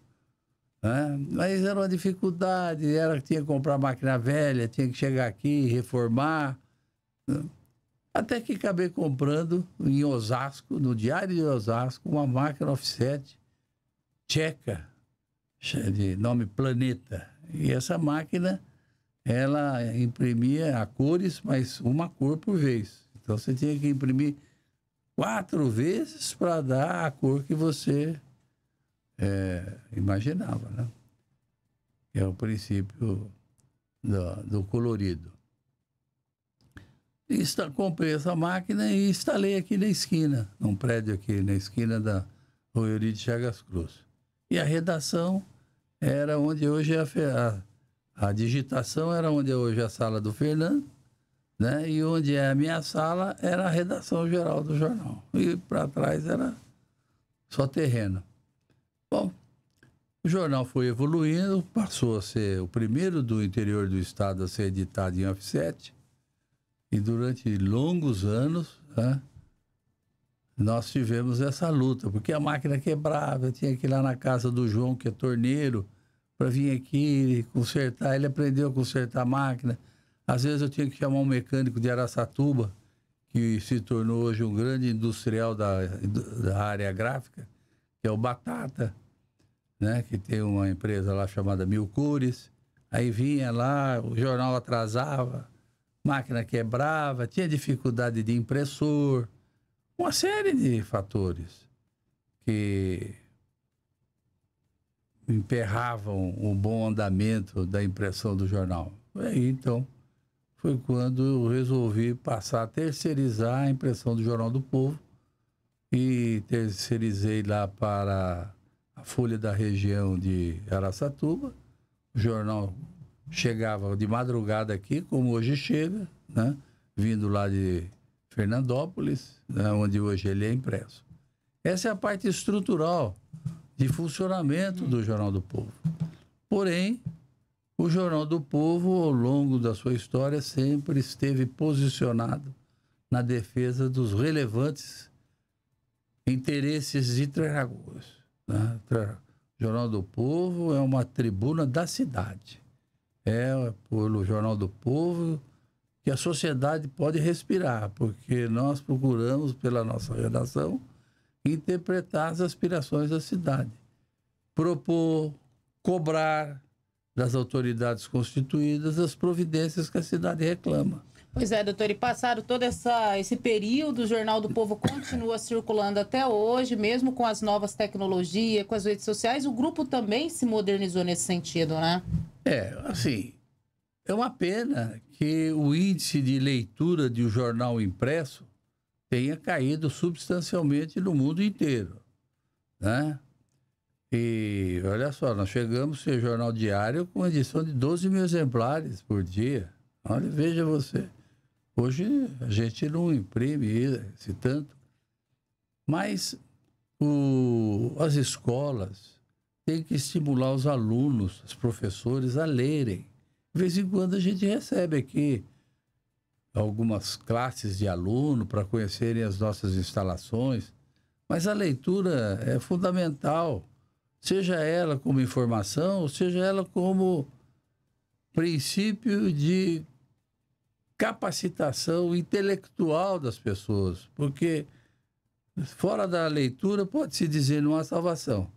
né? Mas era uma dificuldade, era que tinha que comprar máquina velha, tinha que chegar aqui, reformar. Né? Até que acabei comprando em Osasco, no Diário de Osasco, uma máquina offset tcheca, de nome Planeta. E essa máquina, ela imprimia a cores, mas uma cor por vez. Então você tinha que imprimir quatro vezes para dar a cor que você é, imaginava, né? É o princípio do, do colorido. comprei essa máquina e instalei aqui na esquina, num prédio aqui na esquina da Rua de Chagas Cruz. E a redação era onde hoje é a, a, a, digitação era onde é hoje a sala do Fernando, né? E onde é a minha sala era a redação geral do jornal. E para trás era só terreno. Bom, o jornal foi evoluindo, passou a ser o primeiro do interior do estado a ser editado em offset. E durante longos anos, né, nós tivemos essa luta, porque a máquina quebrava, eu tinha que ir lá na casa do João, que é torneiro, para vir aqui consertar. Ele aprendeu a consertar a máquina. Às vezes eu tinha que chamar um mecânico de Araçatuba, que se tornou hoje um grande industrial da, da área gráfica, que é o Batata né? Que tem uma empresa lá chamada Mil Cures. Aí vinha lá, o jornal atrasava, máquina quebrava, tinha dificuldade de impressor, uma série de fatores que emperravam o bom andamento da impressão do jornal. Aí, então, foi quando eu resolvi passar a terceirizar a impressão do Jornal do Povo e terceirizei lá para a Folha da região de Araçatuba, o jornal chegava de madrugada aqui, como hoje chega, né? vindo lá de Fernandópolis, né? onde hoje ele é impresso. Essa é a parte estrutural de funcionamento do Jornal do Povo. Porém, o Jornal do Povo, ao longo da sua história, sempre esteve posicionado na defesa dos relevantes interesses de Três Lagoas. Né? Jornal do Povo é uma tribuna da cidade. É pelo Jornal do Povo que a sociedade pode respirar, porque nós procuramos, pela nossa redação, interpretar as aspirações da cidade, propor, cobrar das autoridades constituídas as providências que a cidade reclama. Pois é, doutor, e passado todo essa, esse período, o Jornal do Povo continua circulando até hoje, mesmo com as novas tecnologias, com as redes sociais, o grupo também se modernizou nesse sentido, né? É, assim, é uma pena que o índice de leitura de um jornal impresso tenha caído substancialmente no mundo inteiro, né? E olha só, nós chegamos a ser jornal diário com edição de 12 mil exemplares por dia. Olha, veja você. Hoje a gente não imprime esse tanto, mas o, as escolas têm que estimular os alunos, os professores a lerem. De vez em quando a gente recebe aqui algumas classes de aluno para conhecerem as nossas instalações, mas a leitura é fundamental, seja ela como informação, seja ela como princípio de capacitação intelectual das pessoas, porque fora da leitura pode-se dizer não há salvação.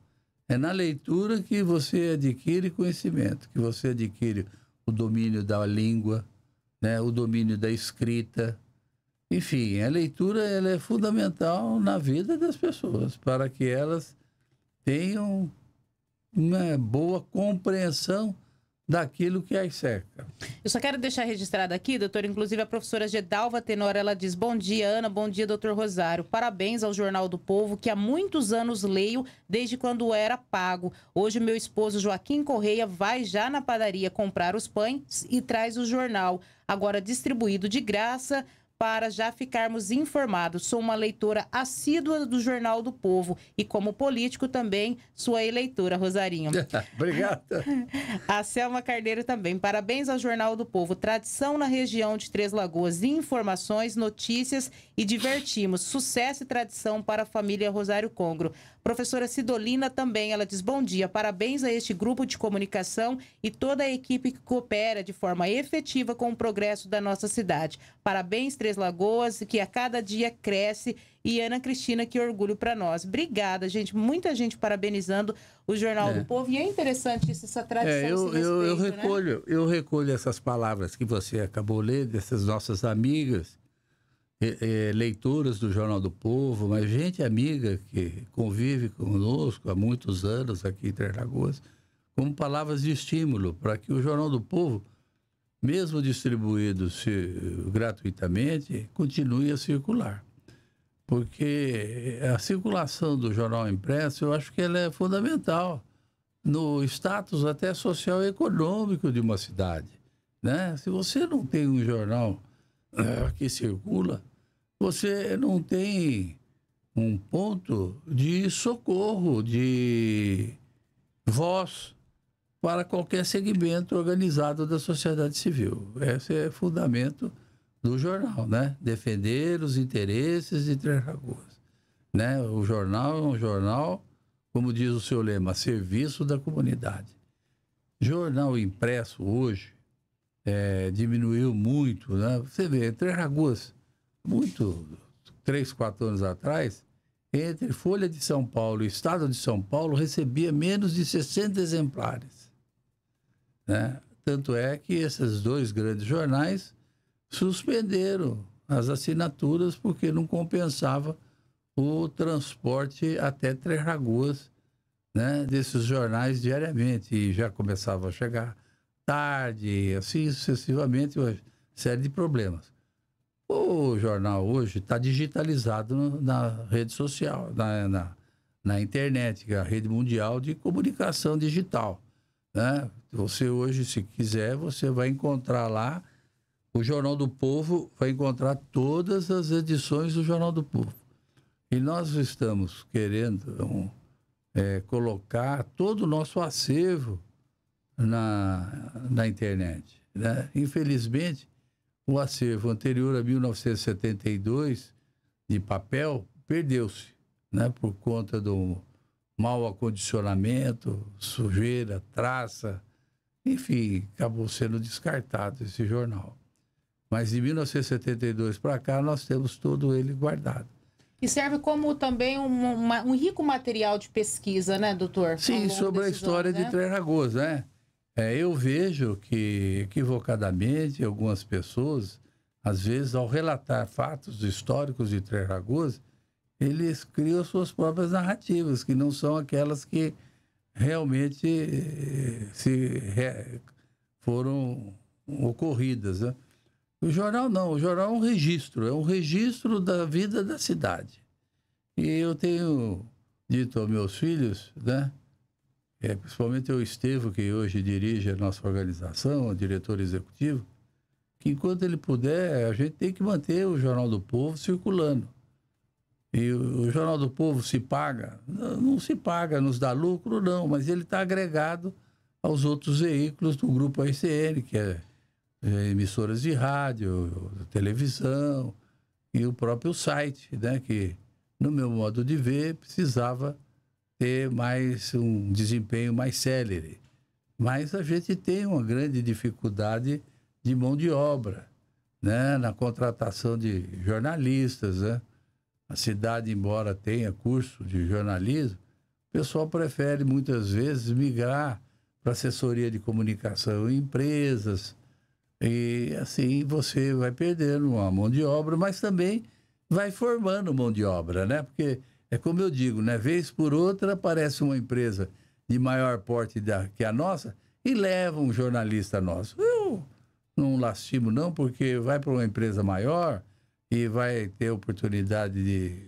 É na leitura que você adquire conhecimento, que você adquire o domínio da língua, né, o domínio da escrita. Enfim, a leitura ela é fundamental na vida das pessoas, para que elas tenham uma boa compreensão daquilo que as cerca. Eu só quero deixar registrado aqui, doutor, inclusive a professora Gedalva Tenor, ela diz, bom dia, Ana, bom dia, doutor Rosário, parabéns ao Jornal do Povo, que há muitos anos leio, desde quando era pago. Hoje meu esposo Joaquim Correia vai já na padaria comprar os pães e traz o jornal, agora distribuído de graça, para já ficarmos informados. Sou uma leitora assídua do Jornal do Povo e, como político, também sua eleitora, Rosarinho. <laughs> Obrigada. A Selma Carneiro também. Parabéns ao Jornal do Povo. Tradição na região de Três Lagoas. Informações, notícias e divertimos. Sucesso e tradição para a família Rosário Congro. Professora Sidolina também, ela diz: Bom dia, parabéns a este grupo de comunicação e toda a equipe que coopera de forma efetiva com o progresso da nossa cidade. Parabéns, Três Lagoas, que a cada dia cresce. E Ana Cristina, que orgulho para nós. Obrigada, gente. Muita gente parabenizando o Jornal é. do Povo. E é interessante isso, essa tradição. É, eu, respeito, eu, eu, né? recolho, né? eu recolho essas palavras que você acabou de ler, dessas nossas amigas é, leituras do Jornal do Povo, mas gente amiga que convive conosco há muitos anos aqui em Três Lagoas, como palavras de estímulo para que o Jornal do Povo, mesmo distribuído gratuitamente, continue a circular. Porque a circulação do jornal impresso, eu acho que ela é fundamental no status até social e econômico de uma cidade. Né? Se você não tem um jornal eh, que circula, você não tem um ponto de socorro, de voz para qualquer segmento organizado da sociedade civil. Esse é fundamento do jornal, né? Defender os interesses de Três Lagoas, né? O jornal é um jornal, como diz o seu lema, serviço da comunidade. Jornal impresso hoje é, diminuiu muito, né? Você vê, Três Lagoas muito, três, quatro anos atrás, entre Folha de São Paulo e Estado de São Paulo, recebia menos de 60 exemplares. Né? Tanto é que esses dois grandes jornais suspenderam as assinaturas porque não compensava o transporte até Três Lagoas né, desses jornais diariamente. E já começava a chegar tarde, assim sucessivamente, uma série de problemas. O jornal hoje está digitalizado na rede social, na, na, na, internet, que é a rede mundial de comunicação digital. Né? Você hoje, se quiser, você vai encontrar lá, o Jornal do Povo vai encontrar todas as edições do Jornal do Povo. E nós estamos querendo um, é, colocar todo o nosso acervo na, na internet. Né? Infelizmente, o acervo anterior a 1972 de papel perdeu-se, né, por conta do mau acondicionamento, sujeira, traça, enfim, acabou sendo descartado esse jornal. Mas de 1972 para cá nós temos todo ele guardado. E serve como também um, uma, um rico material de pesquisa, né, doutor? Sim, sobre a história anos, de Três Lagoas, né? É, eu vejo que, equivocadamente, algumas pessoas, às vezes, ao relatar fatos históricos de Três Lagoas, eles criam suas próprias narrativas, que não são aquelas que realmente eh, se re... foram ocorridas. Né? O jornal não, o jornal é um registro, é um registro da vida da cidade. E eu tenho dito aos meus filhos, né? é, principalmente o Estevo, que hoje dirige a nossa organização, o diretor executivo, que enquanto ele puder, a gente tem que manter o Jornal do Povo circulando. E o Jornal do Povo se paga? Não, não se paga, nos dá lucro, não, mas ele está agregado aos outros veículos do grupo RCN, que é, é, emissoras de rádio, televisão e o próprio site, né, que, no meu modo de ver, precisava ter mais um desempenho mais célere. Mas a gente tem uma grande dificuldade de mão de obra, né? na contratação de jornalistas. Né? A cidade, embora tenha curso de jornalismo, o pessoal prefere muitas vezes migrar para assessoria de comunicação em empresas. E assim você vai perdendo uma mão de obra, mas também vai formando mão de obra, né? Porque é como eu digo, né? Vez por outra aparece uma empresa de maior porte da, que a nossa e leva um jornalista nosso. Eu não lastimo, não, porque vai para uma empresa maior e vai ter oportunidade de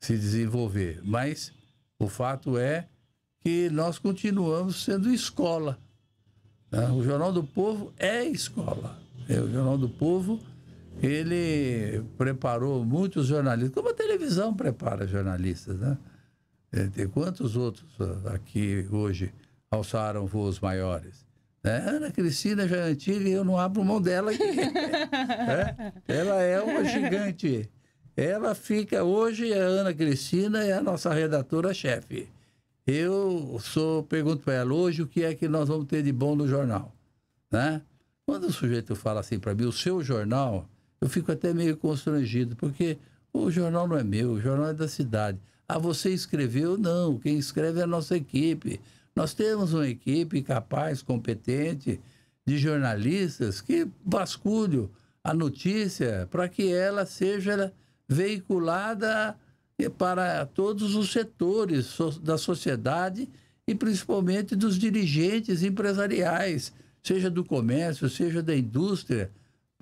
se desenvolver. Mas o fato é que nós continuamos sendo escola. Né? O Jornal do Povo é escola. É, o Jornal do Povo ele preparou muitos jornalistas, como a televisão prepara jornalistas, né? É, tem quantos outros aqui hoje alçaram voos maiores? Né? Ana Cristina já é antiga e eu não abro mão dela aqui. <laughs> É, ela é uma gigante. Ela fica, hoje a é Ana Cristina é a nossa redatora-chefe. Eu sou, pergunto para ela, hoje o que é que nós vamos ter de bom no jornal? Né? Quando o sujeito fala assim para mim, o seu jornal eu fico até meio constrangido, porque o jornal não é meu, o jornal é da cidade. Ah, você escreveu? Não, quem escreve é a nossa equipe. Nós temos uma equipe capaz, competente, de jornalistas que vasculham a notícia para que ela seja veiculada para todos os setores da sociedade e principalmente dos dirigentes empresariais, seja do comércio, seja da indústria,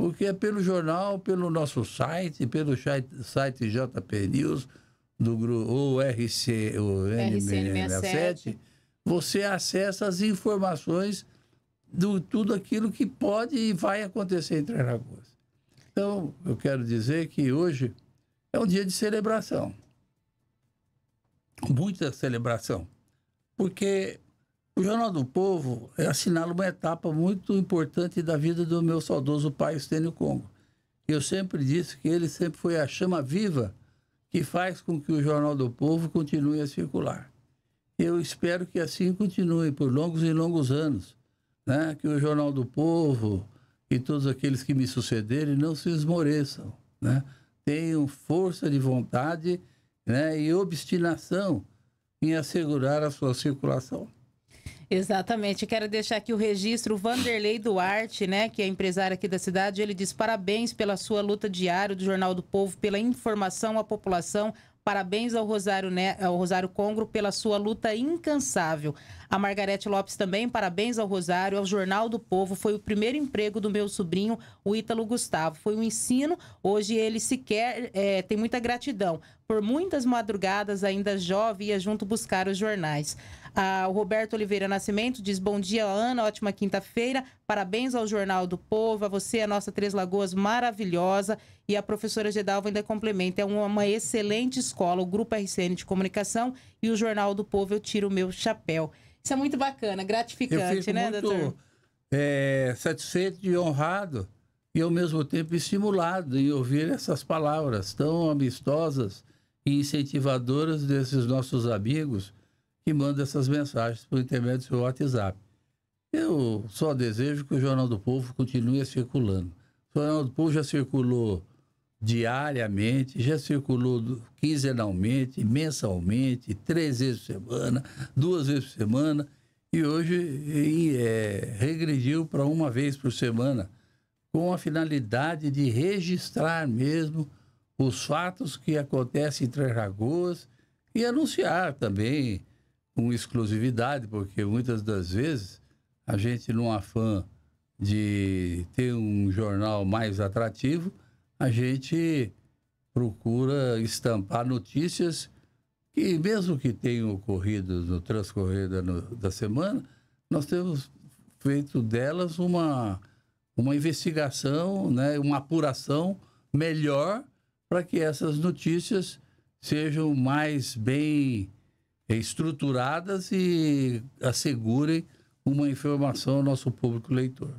porque é pelo jornal, pelo nosso site, pelo site JP News, do ou RC, ou RCN67, você acessa as informações de tudo aquilo que pode e vai acontecer em Três Lagoas. Então, eu quero dizer que hoje é um dia de celebração. Muita celebração. Porque o Jornal do Povo assinala uma etapa muito importante da vida do meu saudoso pai, Estênio Congo. Eu sempre disse que ele sempre foi a chama viva que faz com que o Jornal do Povo continue a circular. Eu espero que assim continue por longos e longos anos, né? que o Jornal do Povo e todos aqueles que me sucederem não se esmoreçam, né? tenham força de vontade né? e obstinação em assegurar a sua circulação. Exatamente. Quero deixar aqui o registro o Vanderlei Duarte, né, que é empresário aqui da cidade. Ele diz parabéns pela sua luta diária do Jornal do Povo, pela informação à população. Parabéns ao Rosário, né, ao Rosário Congro pela sua luta incansável. A Margarete Lopes também, parabéns ao Rosário, ao Jornal do Povo. Foi o primeiro emprego do meu sobrinho, o Ítalo Gustavo. Foi um ensino, hoje ele sequer é, tem muita gratidão. Por muitas madrugadas, ainda jovem, ia junto buscar os jornais. Ah, o Roberto Oliveira Nascimento diz: Bom dia, Ana, ótima quinta-feira. Parabéns ao Jornal do Povo, a você, a nossa Três Lagoas maravilhosa. E a professora Gedalva ainda complementa: é uma, excelente escola, o Grupo RCN de Comunicação e o Jornal do Povo, eu tiro o meu chapéu. Isso é muito bacana, gratificante, né, muito, doutor? É, satisfeito e honrado e ao mesmo tempo estimulado em ouvir essas palavras tão amistosas e incentivadoras desses nossos amigos que manda essas mensagens por intermédio do seu WhatsApp. Eu só desejo que o Jornal do Povo continue circulando. O Jornal do Povo já circulou diariamente, já circulou quinzenalmente, mensalmente, três vezes por semana, duas vezes por semana, e hoje e, é, regrediu para uma vez por semana, com a finalidade de registrar mesmo os fatos que acontecem em Três Lagoas e anunciar também com exclusividade, porque muitas das vezes a gente, num afã de ter um jornal mais atrativo, a gente procura estampar notícias que, mesmo que tenham ocorrido no transcorrer da, no, da semana, nós temos feito delas uma, uma investigação, né, uma apuração melhor para que essas notícias sejam mais bem estruturadas e assegurem uma informação ao nosso público leitor.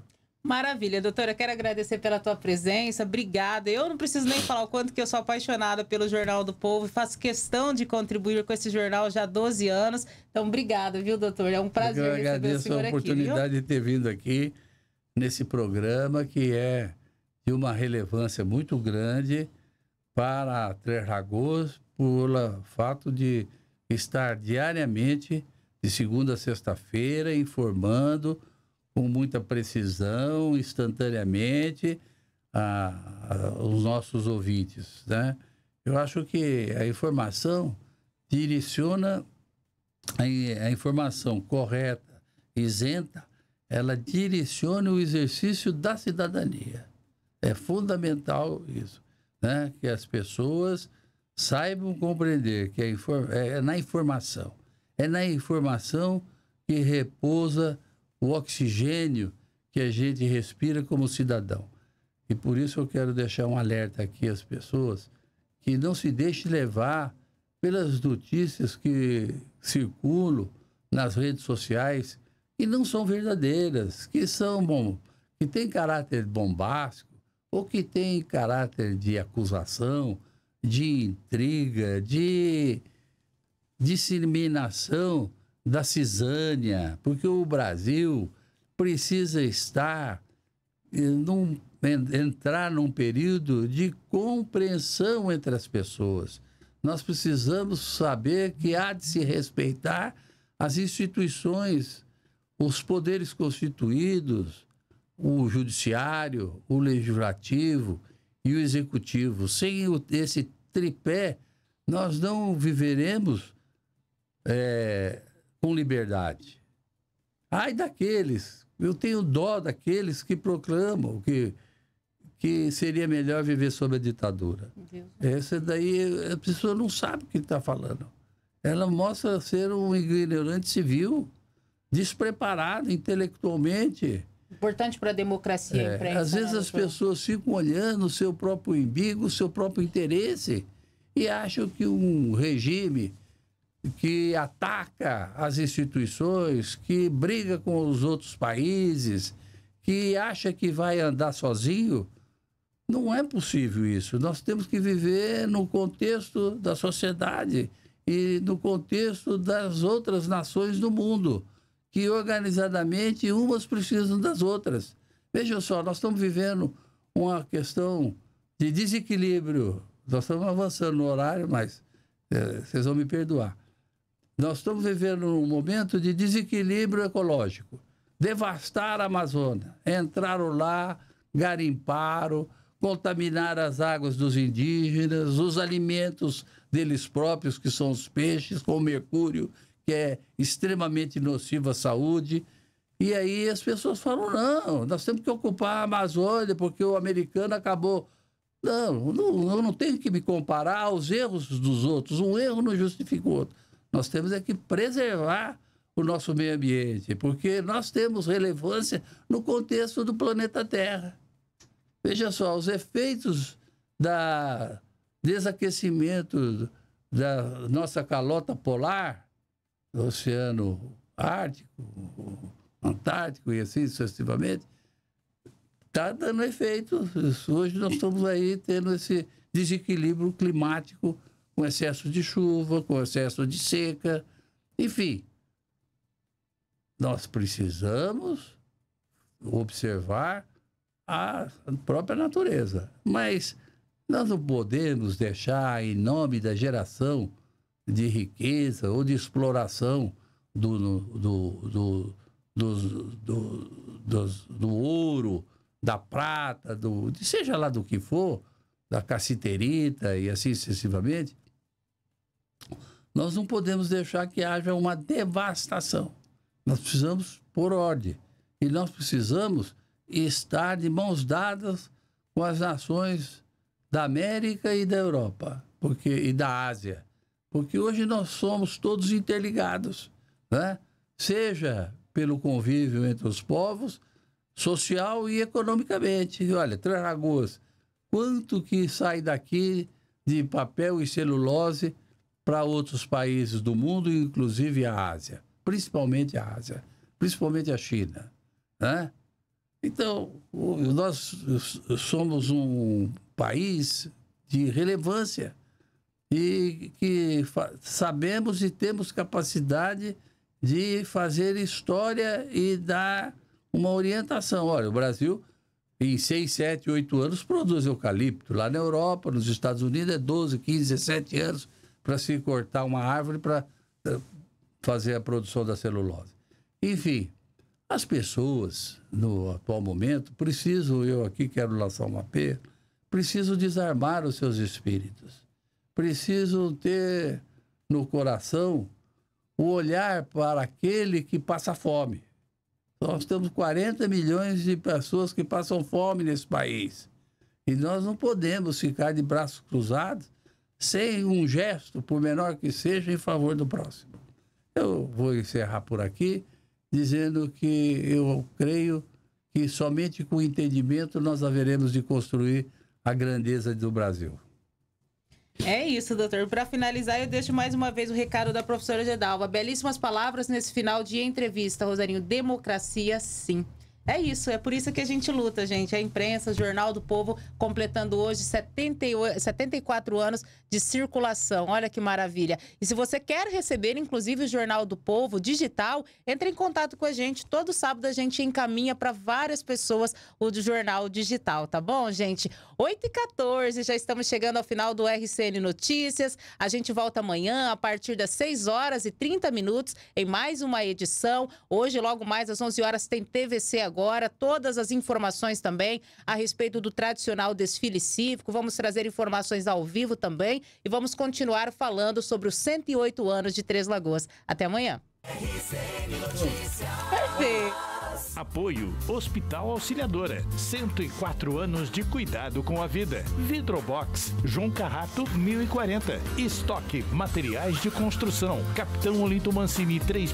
Maravilha, doutora. Quero agradecer pela tua presença. Obrigada. Eu não preciso nem falar o quanto que eu sou apaixonada pelo Jornal do Povo. Faço questão de contribuir com esse jornal já há 12 anos. Então, obrigada, viu, doutor? É um prazer eu receber a oportunidade aqui, de ter vindo aqui nesse programa que é de uma relevância muito grande para Três Lagoas, pelo fato de estar diariamente, de segunda a sexta-feira, informando com muita precisão, instantaneamente, a, a, os nossos ouvintes. Né? Eu acho que a informação direciona a, a informação correta, isenta, ela direciona o exercício da cidadania. É fundamental isso, né? que as pessoas Saibam compreender que é, é na informação. É na informação que repousa o oxigênio que a gente respira como cidadão. E por isso eu quero deixar um alerta aqui às pessoas que não se deixe levar pelas notícias que circulam nas redes sociais que não são verdadeiras, que são bom, que tem caráter bombástico ou que tem caráter de acusação de intriga, de disseminação da cisânia, porque o Brasil precisa estar eh, num, entrar num período de compreensão entre as pessoas. Nós precisamos saber que há de se respeitar as instituições, os poderes constituídos, o judiciário, o legislativo, e o executivo. Sem o, esse tripé, nós não viveremos é, com liberdade. Ai daqueles, eu tenho dó daqueles que proclamam que, que seria melhor viver sob a ditadura. Deus. Essa daí, a pessoa não sabe o que está falando. Ela mostra ser um ignorante civil, despreparado intelectualmente Importante para a democracia. É, às vezes as pessoas ficam olhando o seu próprio umbigo, o seu próprio interesse e acham que um regime que ataca as instituições, que briga com os outros países, que acha que vai andar sozinho, não é possível isso. Nós temos que viver no contexto da sociedade e no contexto das outras nações do mundo que organizadamente umas precisam das outras. Vejam só, nós estamos vivendo uma questão de desequilíbrio. Nós estamos avançando no horário, mas é, vocês vão me perdoar. Nós estamos vivendo um momento de desequilíbrio ecológico. Devastar a Amazônia, entraram lá, garimparam, contaminar as águas dos indígenas, os alimentos deles próprios, que são os peixes, com mercúrio que é extremamente nocivo à saúde. E aí as pessoas falam: não, nós temos que ocupar a Amazônia porque o americano acabou. Não, não eu não tenho que me comparar aos erros dos outros. Um erro não justifica o outro. Nós temos é que preservar o nosso meio ambiente, porque nós temos relevância no contexto do planeta Terra. Veja só, os efeitos da desaquecimento da nossa calota polar do Oceano Ártico, Antártico e assim sucessivamente, está dando efeito. Hoje nós estamos aí tendo esse desequilíbrio climático com excesso de chuva, com excesso de seca, enfim. Nós precisamos observar a própria natureza, mas nós não podemos deixar, em nome da geração de riqueza ou de exploração do, do, do, do, do, do, do ouro, da prata, do, seja lá do que for, da caciterita e assim sucessivamente, nós não podemos deixar que haja uma devastação. Nós precisamos por ordem. E nós precisamos estar de mãos dadas com as nações da América e da Europa porque, e da Ásia. Porque hoje nós somos todos interligados, né? seja pelo convívio entre os povos, social e economicamente. E olha, Três Lagoas, quanto que sai daqui de papel e celulose para outros países do mundo, inclusive a Ásia, principalmente a Ásia, principalmente a China, né? Então, nós somos um país de relevância e que sabemos e temos capacidade de fazer história e dar uma orientação. Olha, o Brasil, em 6, 7, 8 anos, produz eucalipto. Lá na Europa, nos Estados Unidos, é 12, 15, 17 anos para se cortar uma árvore para eh, fazer a produção da celulose. Enfim, as pessoas, no atual momento, precisam, eu aqui quero lançar um apelo, precisam desarmar os seus espíritos precisam ter no coração o olhar para aquele que passa fome. Nós temos 40 milhões de pessoas que passam fome nesse país. E nós não podemos ficar de braços cruzados sem um gesto, por menor que seja, em favor do próximo. Eu vou encerrar por aqui dizendo que eu creio que somente com o entendimento nós haveremos de construir a grandeza do Brasil. É isso, doutor. Para finalizar, eu deixo mais uma vez o recado da professora Gedalva. Belíssimas palavras nesse final de entrevista, Rosarinho. Democracia, sim. É isso, é por isso que a gente luta, gente. A imprensa, o Jornal do Povo, completando hoje 78, 74 anos de circulação. Olha que maravilha. E se você quer receber, inclusive, o Jornal do Povo digital, entre em contato com a gente. Todo sábado a gente encaminha para várias pessoas o do Jornal Digital, tá bom, gente? 8 e 14 já estamos chegando ao final do RCN Notícias. A gente volta amanhã a partir das 6 horas e 30 minutos em mais uma edição. Hoje, logo mais às 11 horas, tem TVC agora agora todas as informações também a respeito do tradicional desfile cívico. Vamos trazer informações ao vivo também e vamos continuar falando sobre os 108 anos de Três Lagoas. Até amanhã. Apoio Hospital Auxiliadora. 104 anos de cuidado com a vida. Vidrobox João Carrato 1040. Estoque Materiais de Construção. Capitão Olinto Mancini 3